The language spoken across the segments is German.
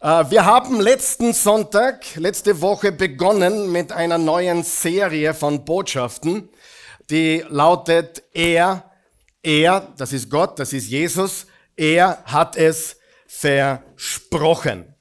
Äh, wir haben letzten Sonntag, letzte Woche begonnen mit einer neuen Serie von Botschaften, die lautet Er, er, das ist Gott, das ist Jesus, er hat es versprochen.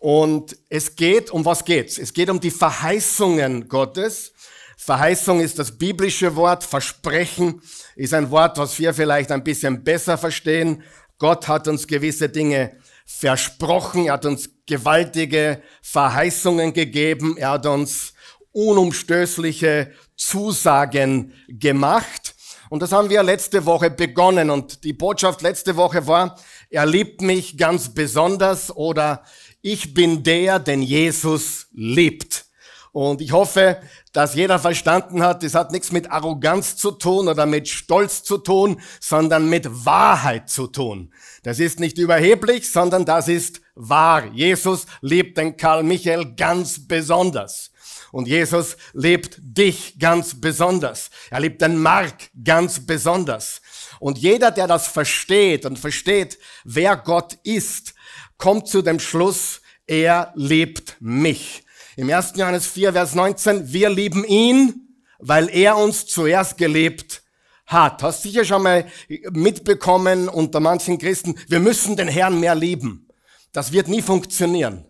Und es geht, um was geht's? Es geht um die Verheißungen Gottes. Verheißung ist das biblische Wort, Versprechen ist ein Wort, was wir vielleicht ein bisschen besser verstehen. Gott hat uns gewisse Dinge versprochen, er hat uns gewaltige Verheißungen gegeben, er hat uns unumstößliche Zusagen gemacht. Und das haben wir letzte Woche begonnen. Und die Botschaft letzte Woche war, er liebt mich ganz besonders oder ich bin der, den Jesus liebt. Und ich hoffe, dass jeder verstanden hat, es hat nichts mit Arroganz zu tun oder mit Stolz zu tun, sondern mit Wahrheit zu tun. Das ist nicht überheblich, sondern das ist wahr. Jesus liebt den Karl Michael ganz besonders. Und Jesus liebt dich ganz besonders. Er liebt den Mark ganz besonders. Und jeder, der das versteht und versteht, wer Gott ist, kommt zu dem Schluss, er liebt mich. Im 1. Johannes 4, Vers 19, wir lieben ihn, weil er uns zuerst gelebt hat. Hast du sicher schon mal mitbekommen unter manchen Christen, wir müssen den Herrn mehr lieben. Das wird nie funktionieren.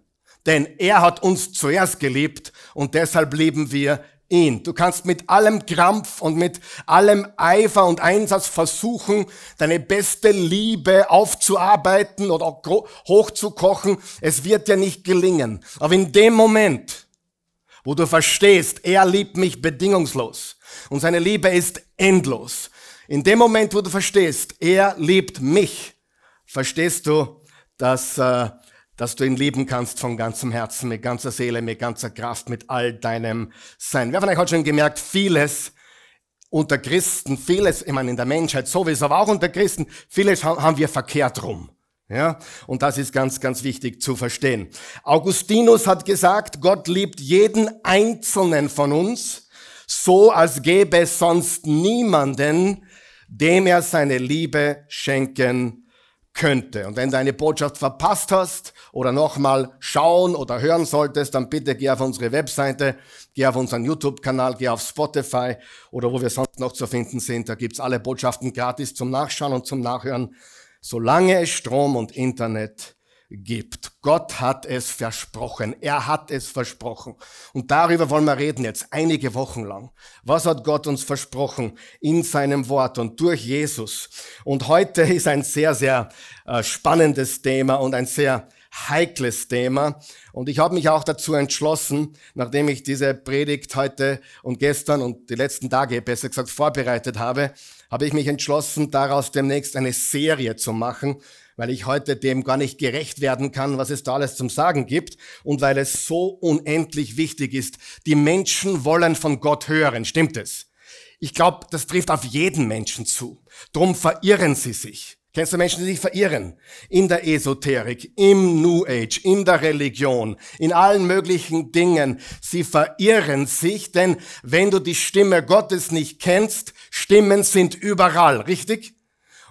Denn er hat uns zuerst gelebt und deshalb lieben wir ihn. Du kannst mit allem Krampf und mit allem Eifer und Einsatz versuchen, deine beste Liebe aufzuarbeiten oder hochzukochen. Es wird dir nicht gelingen. Aber in dem Moment, wo du verstehst, er liebt mich bedingungslos und seine Liebe ist endlos. In dem Moment, wo du verstehst, er liebt mich, verstehst du, dass äh, dass du ihn lieben kannst von ganzem Herzen, mit ganzer Seele, mit ganzer Kraft, mit all deinem Sein. Wer von euch hat schon gemerkt, vieles unter Christen, vieles, ich meine, in der Menschheit sowieso, aber auch unter Christen, vieles haben wir verkehrt rum. Ja, und das ist ganz, ganz wichtig zu verstehen. Augustinus hat gesagt, Gott liebt jeden einzelnen von uns, so als gäbe es sonst niemanden, dem er seine Liebe schenken könnte. Und wenn du eine Botschaft verpasst hast oder nochmal schauen oder hören solltest, dann bitte geh auf unsere Webseite, geh auf unseren YouTube-Kanal, geh auf Spotify oder wo wir sonst noch zu finden sind. Da gibt's alle Botschaften gratis zum Nachschauen und zum Nachhören, solange es Strom und Internet gibt. Gott hat es versprochen. Er hat es versprochen. Und darüber wollen wir reden jetzt einige Wochen lang. Was hat Gott uns versprochen in seinem Wort und durch Jesus? Und heute ist ein sehr, sehr äh, spannendes Thema und ein sehr heikles Thema. Und ich habe mich auch dazu entschlossen, nachdem ich diese Predigt heute und gestern und die letzten Tage besser gesagt vorbereitet habe, habe ich mich entschlossen, daraus demnächst eine Serie zu machen weil ich heute dem gar nicht gerecht werden kann, was es da alles zum Sagen gibt und weil es so unendlich wichtig ist. Die Menschen wollen von Gott hören, stimmt es? Ich glaube, das trifft auf jeden Menschen zu. Drum verirren sie sich. Kennst du Menschen, die sich verirren? In der Esoterik, im New Age, in der Religion, in allen möglichen Dingen. Sie verirren sich, denn wenn du die Stimme Gottes nicht kennst, Stimmen sind überall, richtig?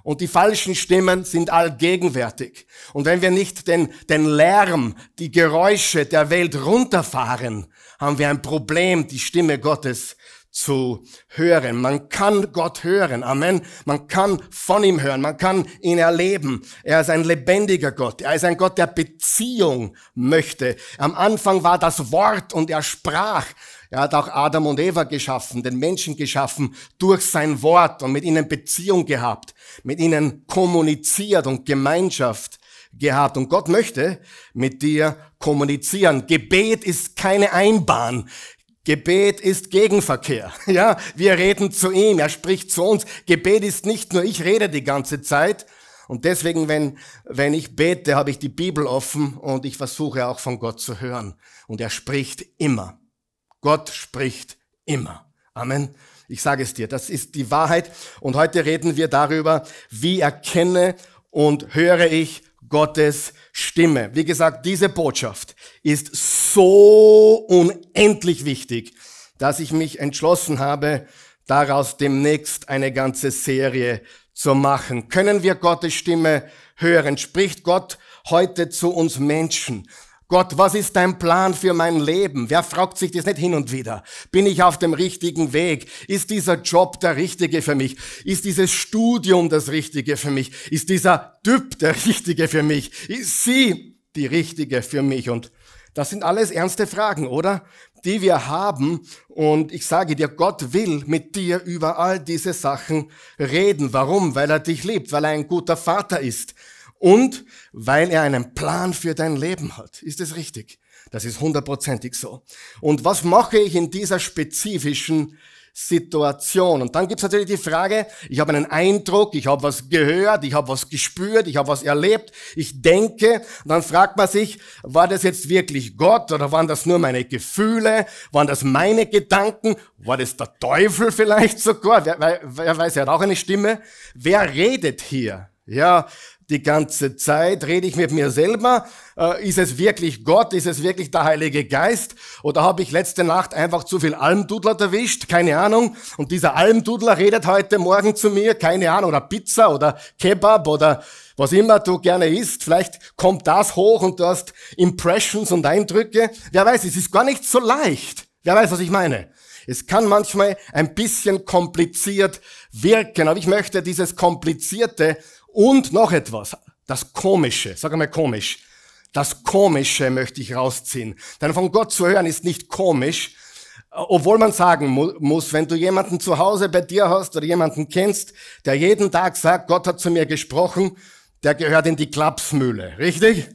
Und die falschen Stimmen sind allgegenwärtig. Und wenn wir nicht den, den Lärm, die Geräusche der Welt runterfahren, haben wir ein Problem, die Stimme Gottes zu hören. Man kann Gott hören. Amen. Man kann von ihm hören. Man kann ihn erleben. Er ist ein lebendiger Gott. Er ist ein Gott, der Beziehung möchte. Am Anfang war das Wort und er sprach. Er hat auch Adam und Eva geschaffen, den Menschen geschaffen durch sein Wort und mit ihnen Beziehung gehabt, mit ihnen kommuniziert und Gemeinschaft gehabt. Und Gott möchte mit dir kommunizieren. Gebet ist keine Einbahn. Gebet ist Gegenverkehr. Ja, wir reden zu ihm, er spricht zu uns. Gebet ist nicht nur ich rede die ganze Zeit. Und deswegen, wenn, wenn ich bete, habe ich die Bibel offen und ich versuche auch von Gott zu hören. Und er spricht immer. Gott spricht immer. Amen. Ich sage es dir, das ist die Wahrheit. Und heute reden wir darüber, wie erkenne und höre ich Gottes Stimme. Wie gesagt, diese Botschaft ist so unendlich wichtig, dass ich mich entschlossen habe, daraus demnächst eine ganze Serie zu machen. Können wir Gottes Stimme hören? Spricht Gott heute zu uns Menschen? Gott, was ist dein Plan für mein Leben? Wer fragt sich das nicht hin und wieder? Bin ich auf dem richtigen Weg? Ist dieser Job der richtige für mich? Ist dieses Studium das richtige für mich? Ist dieser Typ der richtige für mich? Ist sie die richtige für mich? Und das sind alles ernste Fragen, oder? Die wir haben. Und ich sage dir, Gott will mit dir über all diese Sachen reden. Warum? Weil er dich liebt, weil er ein guter Vater ist, und weil er einen Plan für dein Leben hat. Ist es richtig? Das ist hundertprozentig so. Und was mache ich in dieser spezifischen Situation? Und dann gibt's natürlich die Frage, ich habe einen Eindruck, ich habe was gehört, ich habe was gespürt, ich habe was erlebt, ich denke. Und dann fragt man sich, war das jetzt wirklich Gott oder waren das nur meine Gefühle? Waren das meine Gedanken? War das der Teufel vielleicht sogar? Wer, wer, wer weiß, er hat auch eine Stimme. Wer redet hier? Ja, die ganze Zeit? Rede ich mit mir selber? Äh, ist es wirklich Gott? Ist es wirklich der Heilige Geist? Oder habe ich letzte Nacht einfach zu viel Almdudler erwischt? Keine Ahnung. Und dieser Almdudler redet heute Morgen zu mir, keine Ahnung, oder Pizza oder Kebab oder was immer du gerne isst. Vielleicht kommt das hoch und du hast Impressions und Eindrücke. Wer weiß, es ist gar nicht so leicht. Wer weiß, was ich meine. Es kann manchmal ein bisschen kompliziert wirken, aber ich möchte dieses Komplizierte und noch etwas, das Komische, sag einmal komisch. Das Komische möchte ich rausziehen. Denn von Gott zu hören ist nicht komisch, äh, obwohl man sagen mu muss, wenn du jemanden zu Hause bei dir hast oder jemanden kennst, der jeden Tag sagt, Gott hat zu mir gesprochen, der gehört in die Klapsmühle, richtig?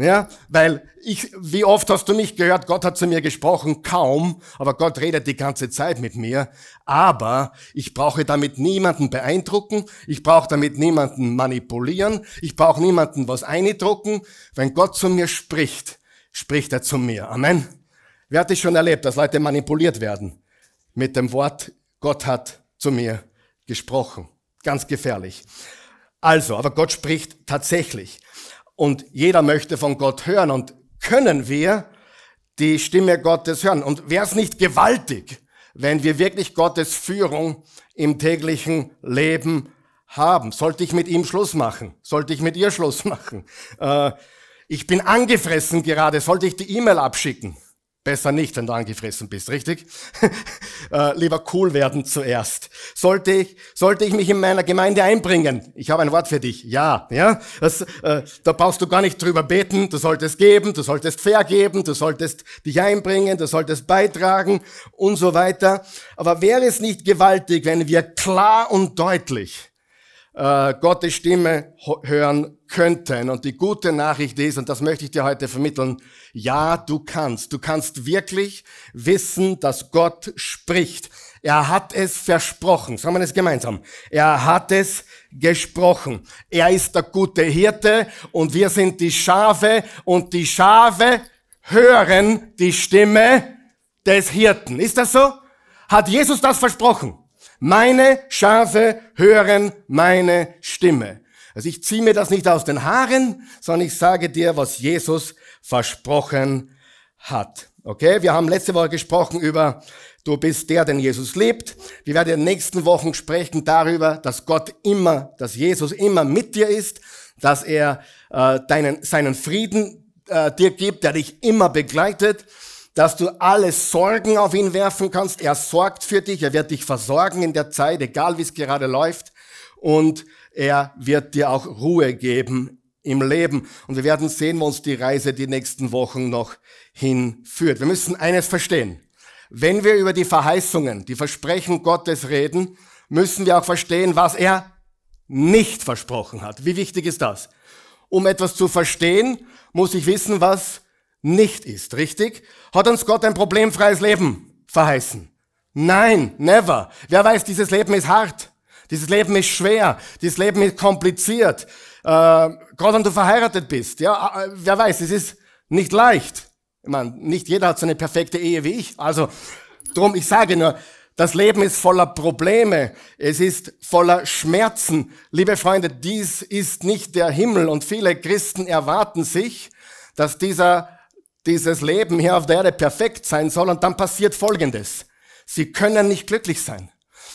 Ja, weil ich, wie oft hast du mich gehört, Gott hat zu mir gesprochen, kaum, aber Gott redet die ganze Zeit mit mir. Aber ich brauche damit niemanden beeindrucken, ich brauche damit niemanden manipulieren, ich brauche niemanden was eindrucken. Wenn Gott zu mir spricht, spricht er zu mir. Amen. Wer hat das schon erlebt, dass Leute manipuliert werden mit dem Wort, Gott hat zu mir gesprochen? Ganz gefährlich. Also, aber Gott spricht tatsächlich. Und jeder möchte von Gott hören. Und können wir die Stimme Gottes hören? Und wäre es nicht gewaltig, wenn wir wirklich Gottes Führung im täglichen Leben haben? Sollte ich mit ihm Schluss machen? Sollte ich mit ihr Schluss machen? Äh, ich bin angefressen gerade. Sollte ich die E-Mail abschicken? Besser nicht, wenn du angefressen bist, richtig? Äh, lieber cool werden zuerst. Sollte ich, sollte ich mich in meiner Gemeinde einbringen? Ich habe ein Wort für dich. Ja, ja. Das, äh, da brauchst du gar nicht drüber beten. Du solltest geben, du solltest vergeben, du solltest dich einbringen, du solltest beitragen und so weiter. Aber wäre es nicht gewaltig, wenn wir klar und deutlich äh, Gottes Stimme hören könnten. Und die gute Nachricht ist, und das möchte ich dir heute vermitteln, ja, du kannst. Du kannst wirklich wissen, dass Gott spricht. Er hat es versprochen. Sagen wir es gemeinsam. Er hat es gesprochen. Er ist der gute Hirte und wir sind die Schafe und die Schafe hören die Stimme des Hirten. Ist das so? Hat Jesus das versprochen? Meine Schafe hören meine Stimme. Also ich ziehe mir das nicht aus den Haaren, sondern ich sage dir, was Jesus versprochen hat. Okay, wir haben letzte Woche gesprochen über Du bist der, den Jesus lebt. Wir werden in den nächsten Wochen sprechen darüber, dass Gott immer, dass Jesus immer mit dir ist, dass er äh, deinen, seinen Frieden äh, dir gibt, der dich immer begleitet dass du alle Sorgen auf ihn werfen kannst. Er sorgt für dich, er wird dich versorgen in der Zeit, egal wie es gerade läuft. Und er wird dir auch Ruhe geben im Leben. Und wir werden sehen, wo uns die Reise die nächsten Wochen noch hinführt. Wir müssen eines verstehen. Wenn wir über die Verheißungen, die Versprechen Gottes reden, müssen wir auch verstehen, was er nicht versprochen hat. Wie wichtig ist das? Um etwas zu verstehen, muss ich wissen, was nicht ist, richtig? Hat uns Gott ein problemfreies Leben verheißen? Nein, never. Wer weiß, dieses Leben ist hart. Dieses Leben ist schwer. Dieses Leben ist kompliziert. Äh, gerade wenn du verheiratet bist. Ja, äh, wer weiß, es ist nicht leicht. Ich meine, nicht jeder hat so eine perfekte Ehe wie ich. Also, drum, ich sage nur, das Leben ist voller Probleme. Es ist voller Schmerzen. Liebe Freunde, dies ist nicht der Himmel und viele Christen erwarten sich, dass dieser dieses Leben hier auf der Erde perfekt sein soll und dann passiert Folgendes. Sie können nicht glücklich sein.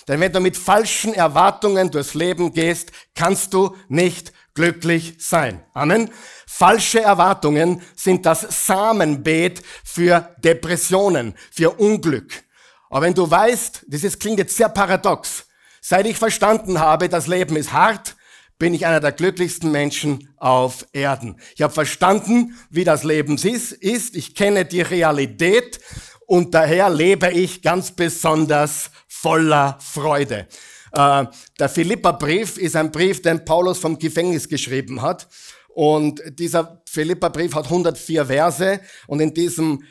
Denn wenn du mit falschen Erwartungen durchs Leben gehst, kannst du nicht glücklich sein. Amen. Falsche Erwartungen sind das Samenbeet für Depressionen, für Unglück. Aber wenn du weißt, das klingt jetzt sehr paradox. Seit ich verstanden habe, das Leben ist hart, bin ich einer der glücklichsten Menschen auf Erden. Ich habe verstanden, wie das Leben ist. Ich kenne die Realität und daher lebe ich ganz besonders voller Freude. Äh, der Philipperbrief ist ein Brief, den Paulus vom Gefängnis geschrieben hat. Und dieser Philipperbrief hat 104 Verse und in diesem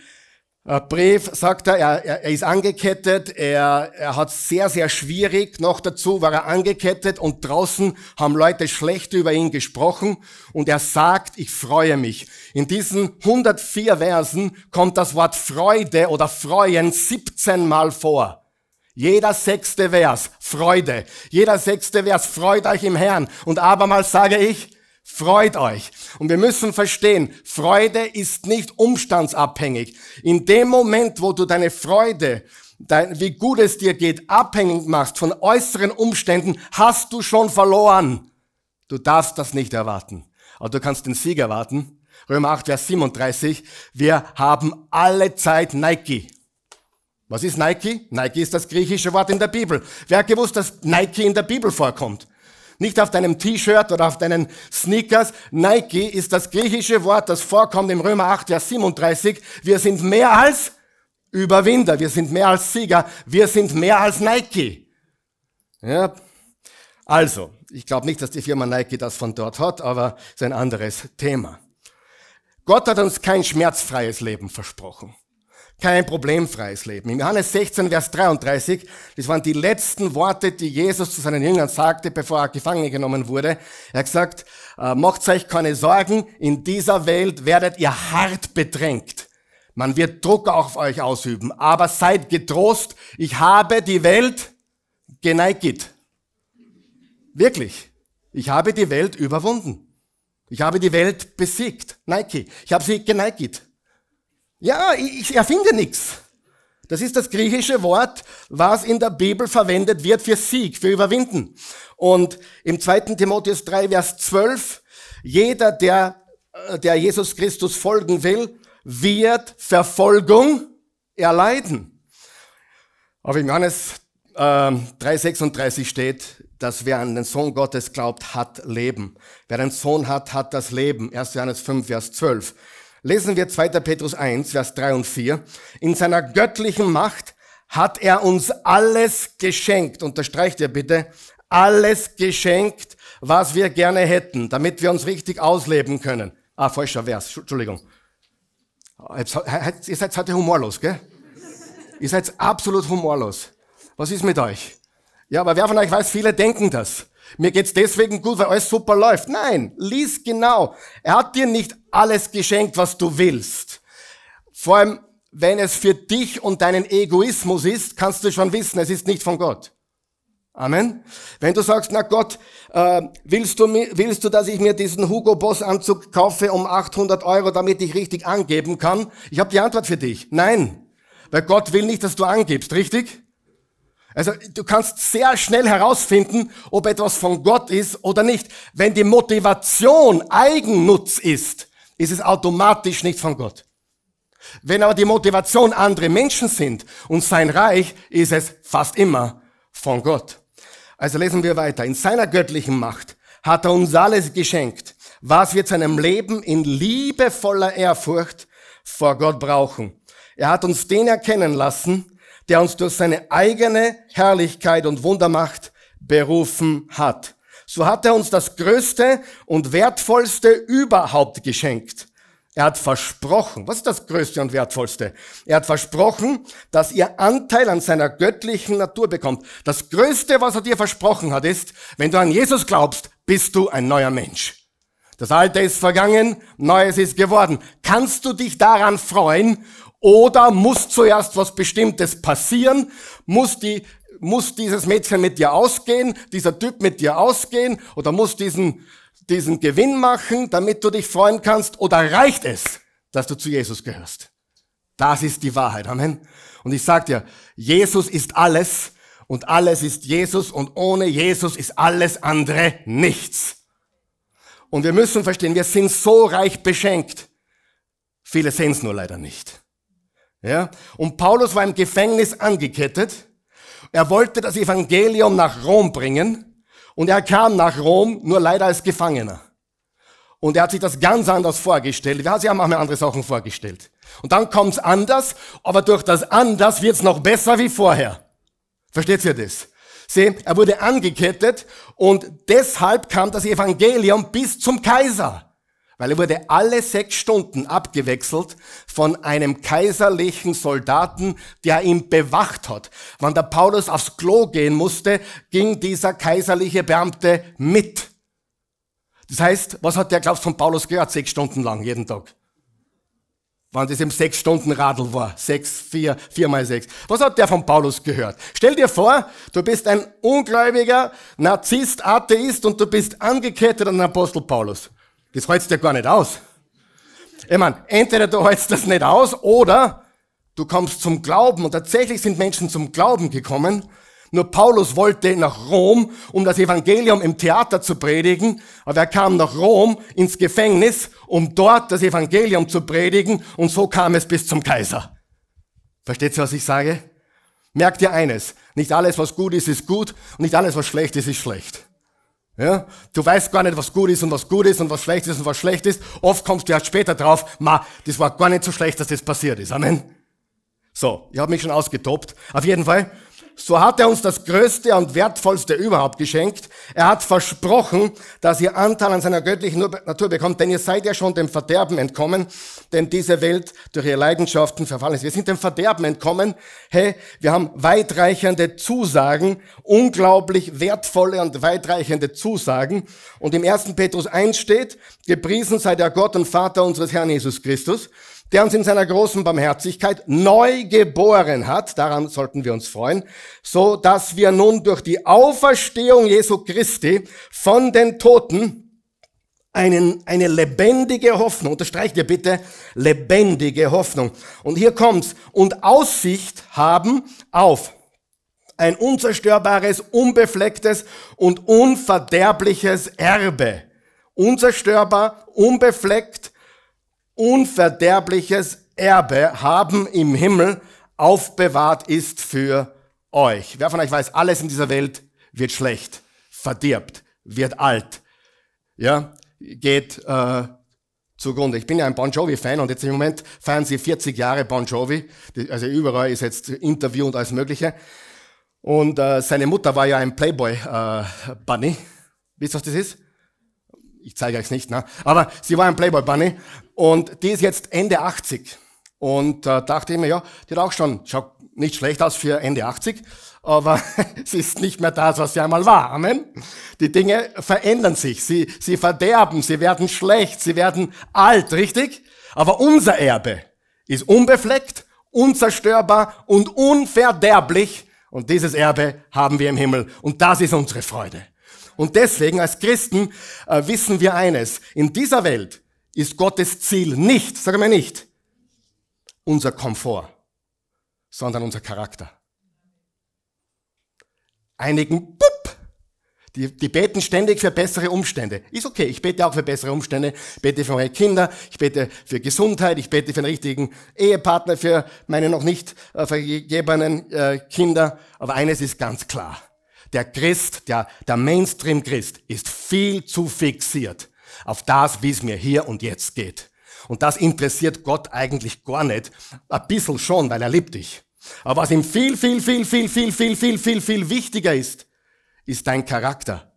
äh, Brief sagt er, er, er ist angekettet, er, er hat sehr, sehr schwierig, noch dazu war er angekettet und draußen haben Leute schlecht über ihn gesprochen und er sagt, ich freue mich. In diesen 104 Versen kommt das Wort Freude oder Freuen 17 Mal vor. Jeder sechste Vers, Freude. Jeder sechste Vers, freut euch im Herrn. Und abermals sage ich, Freut euch. Und wir müssen verstehen, Freude ist nicht umstandsabhängig. In dem Moment, wo du deine Freude, dein, wie gut es dir geht, abhängig machst von äußeren Umständen, hast du schon verloren. Du darfst das nicht erwarten. Aber du kannst den Sieg erwarten. Römer 8, Vers 37. Wir haben alle Zeit Nike. Was ist Nike? Nike ist das griechische Wort in der Bibel. Wer hat gewusst, dass Nike in der Bibel vorkommt? Nicht auf deinem T-Shirt oder auf deinen Sneakers. Nike ist das griechische Wort, das vorkommt im Römer 8, Vers 37. Wir sind mehr als Überwinder. Wir sind mehr als Sieger. Wir sind mehr als Nike. Ja. Also, ich glaube nicht, dass die Firma Nike das von dort hat, aber ist ein anderes Thema. Gott hat uns kein schmerzfreies Leben versprochen kein problemfreies Leben. Im Johannes 16, Vers 33, das waren die letzten Worte, die Jesus zu seinen Jüngern sagte, bevor er gefangen genommen wurde. Er hat gesagt, äh, macht euch keine Sorgen, in dieser Welt werdet ihr hart bedrängt. Man wird Druck auf euch ausüben, aber seid getrost, ich habe die Welt geneigt. Wirklich. Ich habe die Welt überwunden. Ich habe die Welt besiegt. Nike. Ich habe sie geneigt. Ja, ich erfinde nichts. Das ist das griechische Wort, was in der Bibel verwendet wird für Sieg, für Überwinden. Und im 2. Timotheus 3, Vers 12, jeder, der, äh, der Jesus Christus folgen will, wird Verfolgung erleiden. Aber im Johannes 3, ähm, 36 steht, dass wer an den Sohn Gottes glaubt, hat Leben. Wer einen Sohn hat, hat das Leben. 1. Johannes 5, Vers 12. Lesen wir 2. Petrus 1, Vers 3 und 4. In seiner göttlichen Macht hat er uns alles geschenkt. Unterstreicht ihr bitte. Alles geschenkt, was wir gerne hätten, damit wir uns richtig ausleben können. Ah, falscher Vers. Entschuldigung. Ihr seid heute humorlos, gell? Ihr seid absolut humorlos. Was ist mit euch? Ja, aber wer von euch weiß, viele denken das. Mir geht's deswegen gut, weil alles super läuft. Nein, lies genau. Er hat dir nicht alles geschenkt, was du willst. Vor allem, wenn es für dich und deinen Egoismus ist, kannst du schon wissen, es ist nicht von Gott. Amen. Wenn du sagst, na Gott, äh, willst, du, willst du, dass ich mir diesen Hugo Boss Anzug kaufe um 800 Euro, damit ich richtig angeben kann? Ich habe die Antwort für dich. Nein, weil Gott will nicht, dass du angibst, richtig? Also du kannst sehr schnell herausfinden, ob etwas von Gott ist oder nicht. Wenn die Motivation Eigennutz ist, ist es automatisch nicht von Gott. Wenn aber die Motivation andere Menschen sind und sein Reich, ist es fast immer von Gott. Also lesen wir weiter. In seiner göttlichen Macht hat er uns alles geschenkt, was wir zu einem Leben in liebevoller Ehrfurcht vor Gott brauchen. Er hat uns den erkennen lassen, der uns durch seine eigene Herrlichkeit und Wundermacht berufen hat. So hat er uns das Größte und Wertvollste überhaupt geschenkt. Er hat versprochen, was ist das Größte und Wertvollste? Er hat versprochen, dass ihr Anteil an seiner göttlichen Natur bekommt. Das Größte, was er dir versprochen hat, ist, wenn du an Jesus glaubst, bist du ein neuer Mensch. Das Alte ist vergangen, Neues ist geworden. Kannst du dich daran freuen oder muss zuerst was Bestimmtes passieren? Muss die, muss dieses Mädchen mit dir ausgehen? Dieser Typ mit dir ausgehen? Oder muss diesen, diesen Gewinn machen, damit du dich freuen kannst? Oder reicht es, dass du zu Jesus gehörst? Das ist die Wahrheit. Amen. Und ich sag dir, Jesus ist alles und alles ist Jesus und ohne Jesus ist alles andere nichts. Und wir müssen verstehen, wir sind so reich beschenkt. Viele sehen es nur leider nicht. Ja? Und Paulus war im Gefängnis angekettet. Er wollte das Evangelium nach Rom bringen und er kam nach Rom, nur leider als Gefangener. Und er hat sich das ganz anders vorgestellt. Ja, sie haben auch mal andere Sachen vorgestellt. Und dann kommt's anders, aber durch das anders wird's noch besser wie vorher. Versteht ihr das? Sieh, er wurde angekettet und deshalb kam das Evangelium bis zum Kaiser. Weil er wurde alle sechs Stunden abgewechselt von einem kaiserlichen Soldaten, der ihn bewacht hat. Wenn der Paulus aufs Klo gehen musste, ging dieser kaiserliche Beamte mit. Das heißt, was hat der, glaubst von Paulus gehört? Sechs Stunden lang, jeden Tag. Wann das im sechs Stunden Radl war. Sechs, vier, vier mal sechs. Was hat der von Paulus gehört? Stell dir vor, du bist ein ungläubiger Narzisst, Atheist und du bist angekettet an den Apostel Paulus. Das hältst du ja gar nicht aus. Ich meine, entweder du hältst das nicht aus oder du kommst zum Glauben. Und tatsächlich sind Menschen zum Glauben gekommen. Nur Paulus wollte nach Rom, um das Evangelium im Theater zu predigen, aber er kam nach Rom ins Gefängnis, um dort das Evangelium zu predigen und so kam es bis zum Kaiser. Versteht ihr, was ich sage? Merkt ihr eines, nicht alles, was gut ist, ist gut und nicht alles, was schlecht ist, ist schlecht. Ja? Du weißt gar nicht, was gut ist und was gut ist und was schlecht ist und was schlecht ist. Oft kommst du erst später drauf, ma, das war gar nicht so schlecht, dass das passiert ist. Amen. So, ich habe mich schon ausgetobt. Auf jeden Fall, so hat er uns das Größte und Wertvollste überhaupt geschenkt. Er hat versprochen, dass ihr Anteil an seiner göttlichen Natur bekommt, denn ihr seid ja schon dem Verderben entkommen, denn diese Welt durch ihre Leidenschaften verfallen ist. Wir sind dem Verderben entkommen. Hey, wir haben weitreichende Zusagen, unglaublich wertvolle und weitreichende Zusagen. Und im 1. Petrus 1 steht, gepriesen sei der Gott und Vater unseres Herrn Jesus Christus der uns in seiner großen Barmherzigkeit neu geboren hat, daran sollten wir uns freuen, so dass wir nun durch die Auferstehung Jesu Christi von den Toten einen, eine lebendige Hoffnung, unterstreicht ihr bitte, lebendige Hoffnung. Und hier kommt's, und Aussicht haben auf ein unzerstörbares, unbeflecktes und unverderbliches Erbe. Unzerstörbar, unbefleckt, unverderbliches Erbe haben im Himmel aufbewahrt ist für euch. Wer von euch weiß, alles in dieser Welt wird schlecht, verdirbt, wird alt, ja, geht äh, zugrunde. Ich bin ja ein Bon Jovi-Fan und jetzt im Moment feiern sie 40 Jahre Bon Jovi. Also überall ist jetzt Interview und alles Mögliche. Und äh, seine Mutter war ja ein Playboy-Bunny. Äh, Wisst ihr, was das ist? ich zeige euch nicht, ne? aber sie war ein Playboy Bunny und die ist jetzt Ende 80 und äh, dachte ich mir, ja, die hat auch schon, schaut nicht schlecht aus für Ende 80, aber sie ist nicht mehr das, was sie einmal war. Amen. Die Dinge verändern sich, sie, sie verderben, sie werden schlecht, sie werden alt, richtig? Aber unser Erbe ist unbefleckt, unzerstörbar und unverderblich. Und dieses Erbe haben wir im Himmel. Und das ist unsere Freude. Und deswegen als Christen äh, wissen wir eines. In dieser Welt ist Gottes Ziel nicht, sagen wir nicht, unser Komfort, sondern unser Charakter. Einigen, pup, die, die beten ständig für bessere Umstände. Ist okay, ich bete auch für bessere Umstände. Ich bete für meine Kinder, ich bete für Gesundheit, ich bete für einen richtigen Ehepartner, für meine noch nicht äh, vergebenen äh, Kinder. Aber eines ist ganz klar. Der Christ, der, der Mainstream-Christ ist viel zu fixiert auf das, wie es mir hier und jetzt geht. Und das interessiert Gott eigentlich gar nicht. Ein bisschen schon, weil er liebt dich. Aber was ihm viel, viel, viel, viel, viel, viel, viel, viel, viel wichtiger ist, ist dein Charakter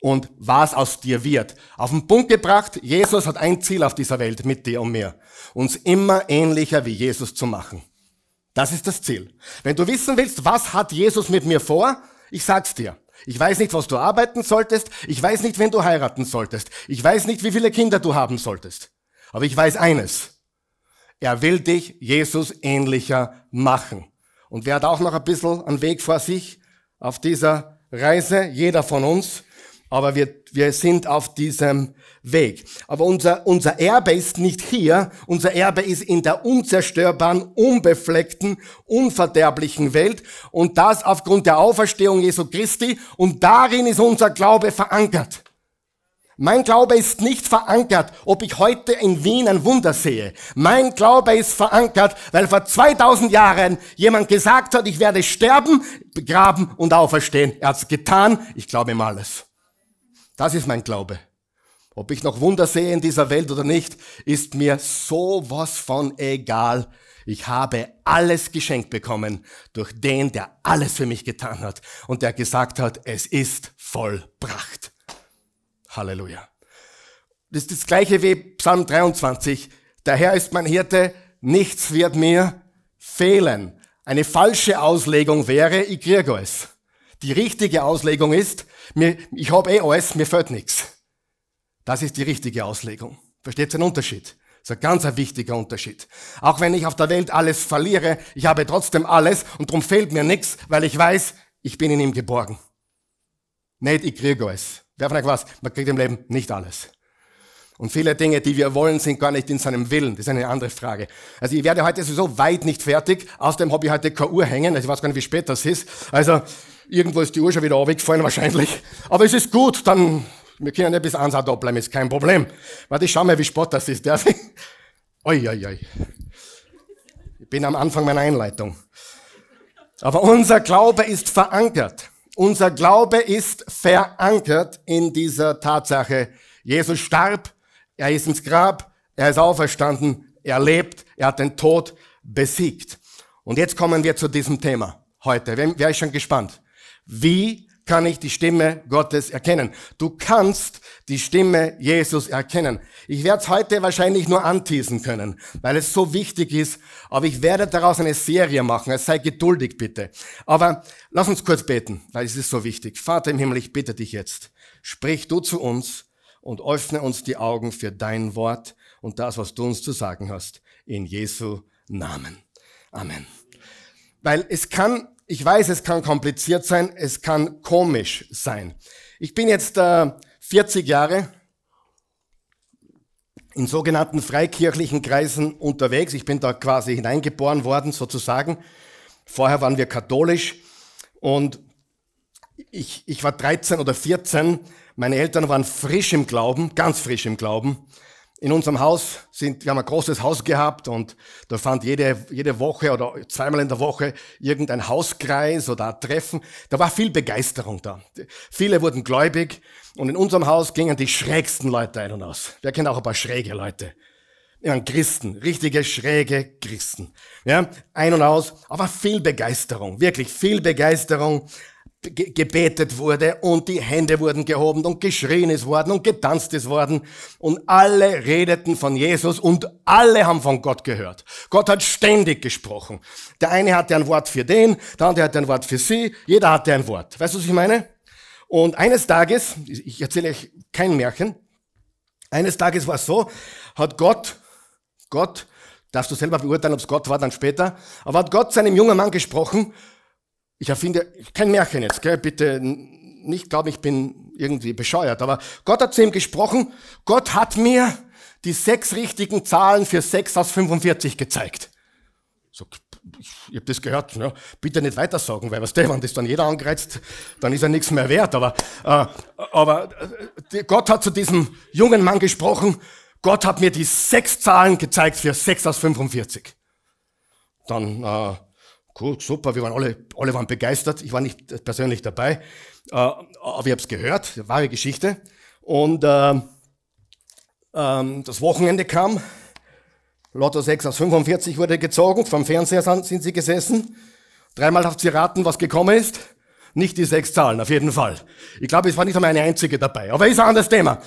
und was aus dir wird. Auf den Punkt gebracht, Jesus hat ein Ziel auf dieser Welt mit dir und mir, uns immer ähnlicher wie Jesus zu machen. Das ist das Ziel. Wenn du wissen willst, was hat Jesus mit mir vor, ich sag's dir. Ich weiß nicht, was du arbeiten solltest. Ich weiß nicht, wen du heiraten solltest. Ich weiß nicht, wie viele Kinder du haben solltest. Aber ich weiß eines. Er will dich Jesus ähnlicher machen. Und wer hat auch noch ein bisschen einen Weg vor sich auf dieser Reise? Jeder von uns. Aber wir, wir sind auf diesem Weg. Aber unser, unser Erbe ist nicht hier, unser Erbe ist in der unzerstörbaren, unbefleckten, unverderblichen Welt und das aufgrund der Auferstehung Jesu Christi und darin ist unser Glaube verankert. Mein Glaube ist nicht verankert, ob ich heute in Wien ein Wunder sehe. Mein Glaube ist verankert, weil vor 2000 Jahren jemand gesagt hat, ich werde sterben, begraben und auferstehen. Er hat es getan, ich glaube ihm alles. Das ist mein Glaube. Ob ich noch Wunder sehe in dieser Welt oder nicht, ist mir sowas von egal. Ich habe alles geschenkt bekommen durch den, der alles für mich getan hat und der gesagt hat, es ist vollbracht. Halleluja. Das ist das gleiche wie Psalm 23. Der Herr ist mein Hirte, nichts wird mir fehlen. Eine falsche Auslegung wäre, ich kriege alles. Die richtige Auslegung ist, ich habe eh alles, mir fehlt nichts. Das ist die richtige Auslegung. Versteht ihr den Unterschied? Das ist ein ganz wichtiger Unterschied. Auch wenn ich auf der Welt alles verliere, ich habe trotzdem alles und darum fehlt mir nichts, weil ich weiß, ich bin in ihm geborgen. Nicht, ich kriege alles. Wer von euch was? Man kriegt im Leben nicht alles. Und viele Dinge, die wir wollen, sind gar nicht in seinem Willen. Das ist eine andere Frage. Also ich werde heute sowieso weit nicht fertig. Außerdem habe ich heute keine Uhr hängen. Also ich weiß gar nicht, wie spät das ist. Also irgendwo ist die Uhr schon wieder aufgefallen wahrscheinlich. Aber es ist gut, dann wir können ja bis eins auch da bleiben, ist kein Problem. Warte, ich schau mal, wie spott das ist. Darf ich? Oi, oi, oi. Ich bin am Anfang meiner Einleitung. Aber unser Glaube ist verankert. Unser Glaube ist verankert in dieser Tatsache. Jesus starb, er ist ins Grab, er ist auferstanden, er lebt, er hat den Tod besiegt. Und jetzt kommen wir zu diesem Thema heute. Wer ist schon gespannt? Wie kann ich die Stimme Gottes erkennen. Du kannst die Stimme Jesus erkennen. Ich werde es heute wahrscheinlich nur anteasen können, weil es so wichtig ist, aber ich werde daraus eine Serie machen. sei geduldig bitte. Aber lass uns kurz beten, weil es ist so wichtig. Vater im Himmel, ich bitte dich jetzt, sprich du zu uns und öffne uns die Augen für dein Wort und das, was du uns zu sagen hast. In Jesu Namen. Amen. Weil es kann ich weiß, es kann kompliziert sein, es kann komisch sein. Ich bin jetzt äh, 40 Jahre in sogenannten freikirchlichen Kreisen unterwegs. Ich bin da quasi hineingeboren worden, sozusagen. Vorher waren wir katholisch und ich, ich war 13 oder 14. Meine Eltern waren frisch im Glauben, ganz frisch im Glauben in unserem Haus sind, wir haben ein großes Haus gehabt und da fand jede, jede Woche oder zweimal in der Woche irgendein Hauskreis oder ein Treffen. Da war viel Begeisterung da. Viele wurden gläubig und in unserem Haus gingen die schrägsten Leute ein und aus. Wer kennt auch ein paar schräge Leute? Ja, Christen, richtige schräge Christen. Ja, ein und aus, aber viel Begeisterung, wirklich viel Begeisterung ge gebetet wurde und die Hände wurden gehoben und geschrien ist worden und getanzt ist worden und alle redeten von Jesus und alle haben von Gott gehört. Gott hat ständig gesprochen. Der eine hatte ein Wort für den, der andere hatte ein Wort für sie, jeder hatte ein Wort. Weißt du, was ich meine? Und eines Tages, ich erzähle euch kein Märchen, eines Tages war es so, hat Gott, Gott, darfst du selber beurteilen, ob es Gott war, dann später, aber hat Gott seinem jungen Mann gesprochen ich erfinde kein Märchen jetzt, gell? bitte nicht glauben, ich bin irgendwie bescheuert, aber Gott hat zu ihm gesprochen, Gott hat mir die sechs richtigen Zahlen für 6 aus 45 gezeigt. So, ich habe das gehört, ne? bitte nicht weitersagen, weil was der, wenn das dann jeder angreizt, dann ist er nichts mehr wert. Aber, äh, aber äh, Gott hat zu diesem jungen Mann gesprochen, Gott hat mir die sechs Zahlen gezeigt für 6 aus 45. Dann äh, cool, super, wir waren alle, alle waren begeistert. Ich war nicht persönlich dabei, äh, aber ich habe es gehört, wahre Geschichte. Und äh, ähm, das Wochenende kam, Lotto 6 aus 45 wurde gezogen, vom Fernseher sind sie gesessen. Dreimal habt ihr raten, was gekommen ist. Nicht die sechs Zahlen, auf jeden Fall. Ich glaube, es war nicht einmal eine einzige dabei. Aber ist ein anderes Thema.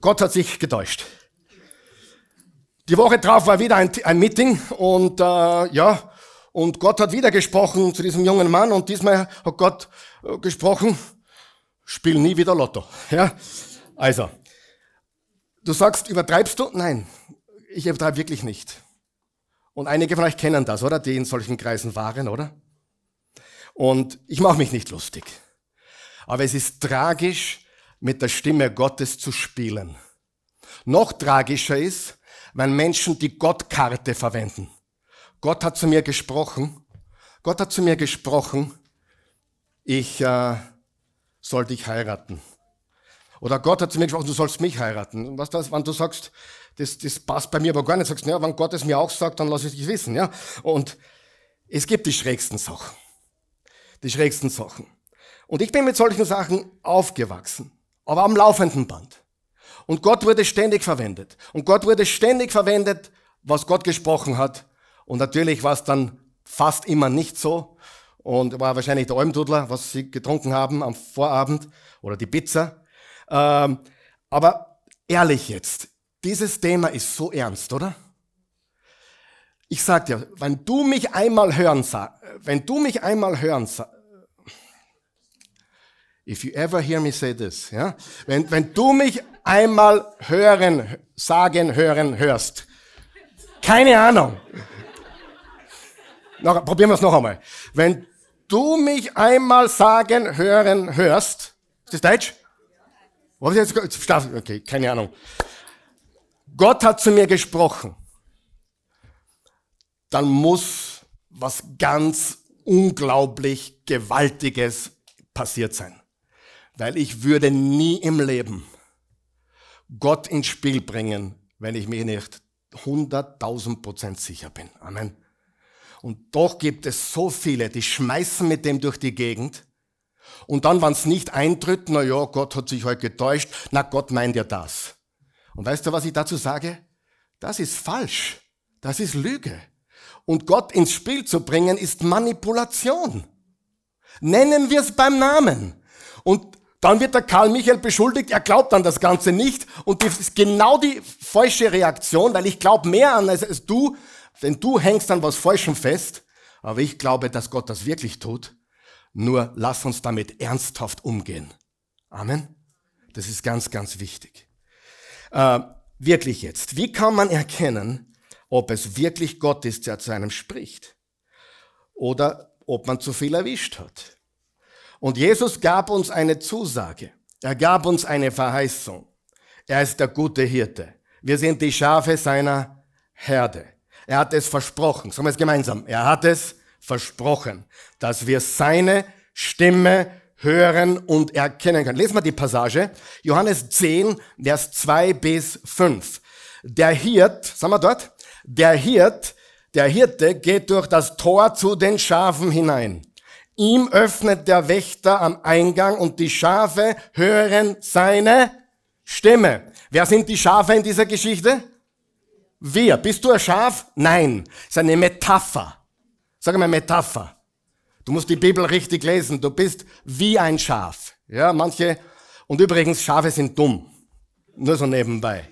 Gott hat sich getäuscht. Die Woche drauf war wieder ein, ein Meeting und äh, ja, und Gott hat wieder gesprochen zu diesem jungen Mann und diesmal hat Gott äh, gesprochen, spiel nie wieder Lotto. Ja? Also, du sagst, übertreibst du? Nein, ich übertreibe wirklich nicht. Und einige von euch kennen das, oder? Die in solchen Kreisen waren, oder? Und ich mache mich nicht lustig. Aber es ist tragisch, mit der Stimme Gottes zu spielen. Noch tragischer ist, wenn Menschen die Gottkarte verwenden. Gott hat zu mir gesprochen. Gott hat zu mir gesprochen, ich äh, soll dich heiraten. Oder Gott hat zu mir gesprochen, du sollst mich heiraten. Und was das, wenn du sagst, das, das passt bei mir aber gar nicht, sagst, du, ja, wenn Gott es mir auch sagt, dann lass ich dich wissen. Ja? Und es gibt die schrägsten Sachen. Die schrägsten Sachen. Und ich bin mit solchen Sachen aufgewachsen, aber am laufenden Band. Und Gott wurde ständig verwendet. Und Gott wurde ständig verwendet, was Gott gesprochen hat, und natürlich war es dann fast immer nicht so. Und war wahrscheinlich der Almdudler, was sie getrunken haben am Vorabend oder die Pizza. Ähm, aber ehrlich jetzt, dieses Thema ist so ernst, oder? Ich sag dir, wenn du mich einmal hören, wenn du mich einmal hören, if you ever hear me say this, ja, wenn, wenn du mich einmal hören, sagen, hören, hörst, keine Ahnung, noch, probieren wir es noch einmal. Wenn du mich einmal sagen, hören, hörst, ist das Deutsch? Was ist jetzt? Okay, keine Ahnung. Gott hat zu mir gesprochen. Dann muss was ganz unglaublich Gewaltiges passiert sein. Weil ich würde nie im Leben Gott ins Spiel bringen, wenn ich mich nicht 100.000 Prozent sicher bin. Amen. Und doch gibt es so viele, die schmeißen mit dem durch die Gegend. Und dann, wenn es nicht eintritt, na ja, Gott hat sich heute halt getäuscht, na Gott meint ja das. Und weißt du, was ich dazu sage? Das ist falsch. Das ist Lüge. Und Gott ins Spiel zu bringen, ist Manipulation. Nennen wir es beim Namen. Und dann wird der Karl Michael beschuldigt, er glaubt an das Ganze nicht. Und das ist genau die falsche Reaktion, weil ich glaube mehr an als du. Denn du hängst an was Falschem fest, aber ich glaube, dass Gott das wirklich tut. Nur lass uns damit ernsthaft umgehen. Amen. Das ist ganz, ganz wichtig. Äh, wirklich jetzt. Wie kann man erkennen, ob es wirklich Gott ist, der zu einem spricht? Oder ob man zu viel erwischt hat? Und Jesus gab uns eine Zusage. Er gab uns eine Verheißung. Er ist der gute Hirte. Wir sind die Schafe seiner Herde. Er hat es versprochen. Sagen wir es gemeinsam. Er hat es versprochen, dass wir seine Stimme hören und erkennen können. Lesen wir die Passage. Johannes 10, Vers 2 bis 5. Der Hirt, sagen wir dort, der Hirt, der Hirte geht durch das Tor zu den Schafen hinein. Ihm öffnet der Wächter am Eingang und die Schafe hören seine Stimme. Wer sind die Schafe in dieser Geschichte? Wer? Bist du ein Schaf? Nein. Das ist eine Metapher. Sag mal Metapher. Du musst die Bibel richtig lesen. Du bist wie ein Schaf. Ja, manche, und übrigens, Schafe sind dumm. Nur so nebenbei.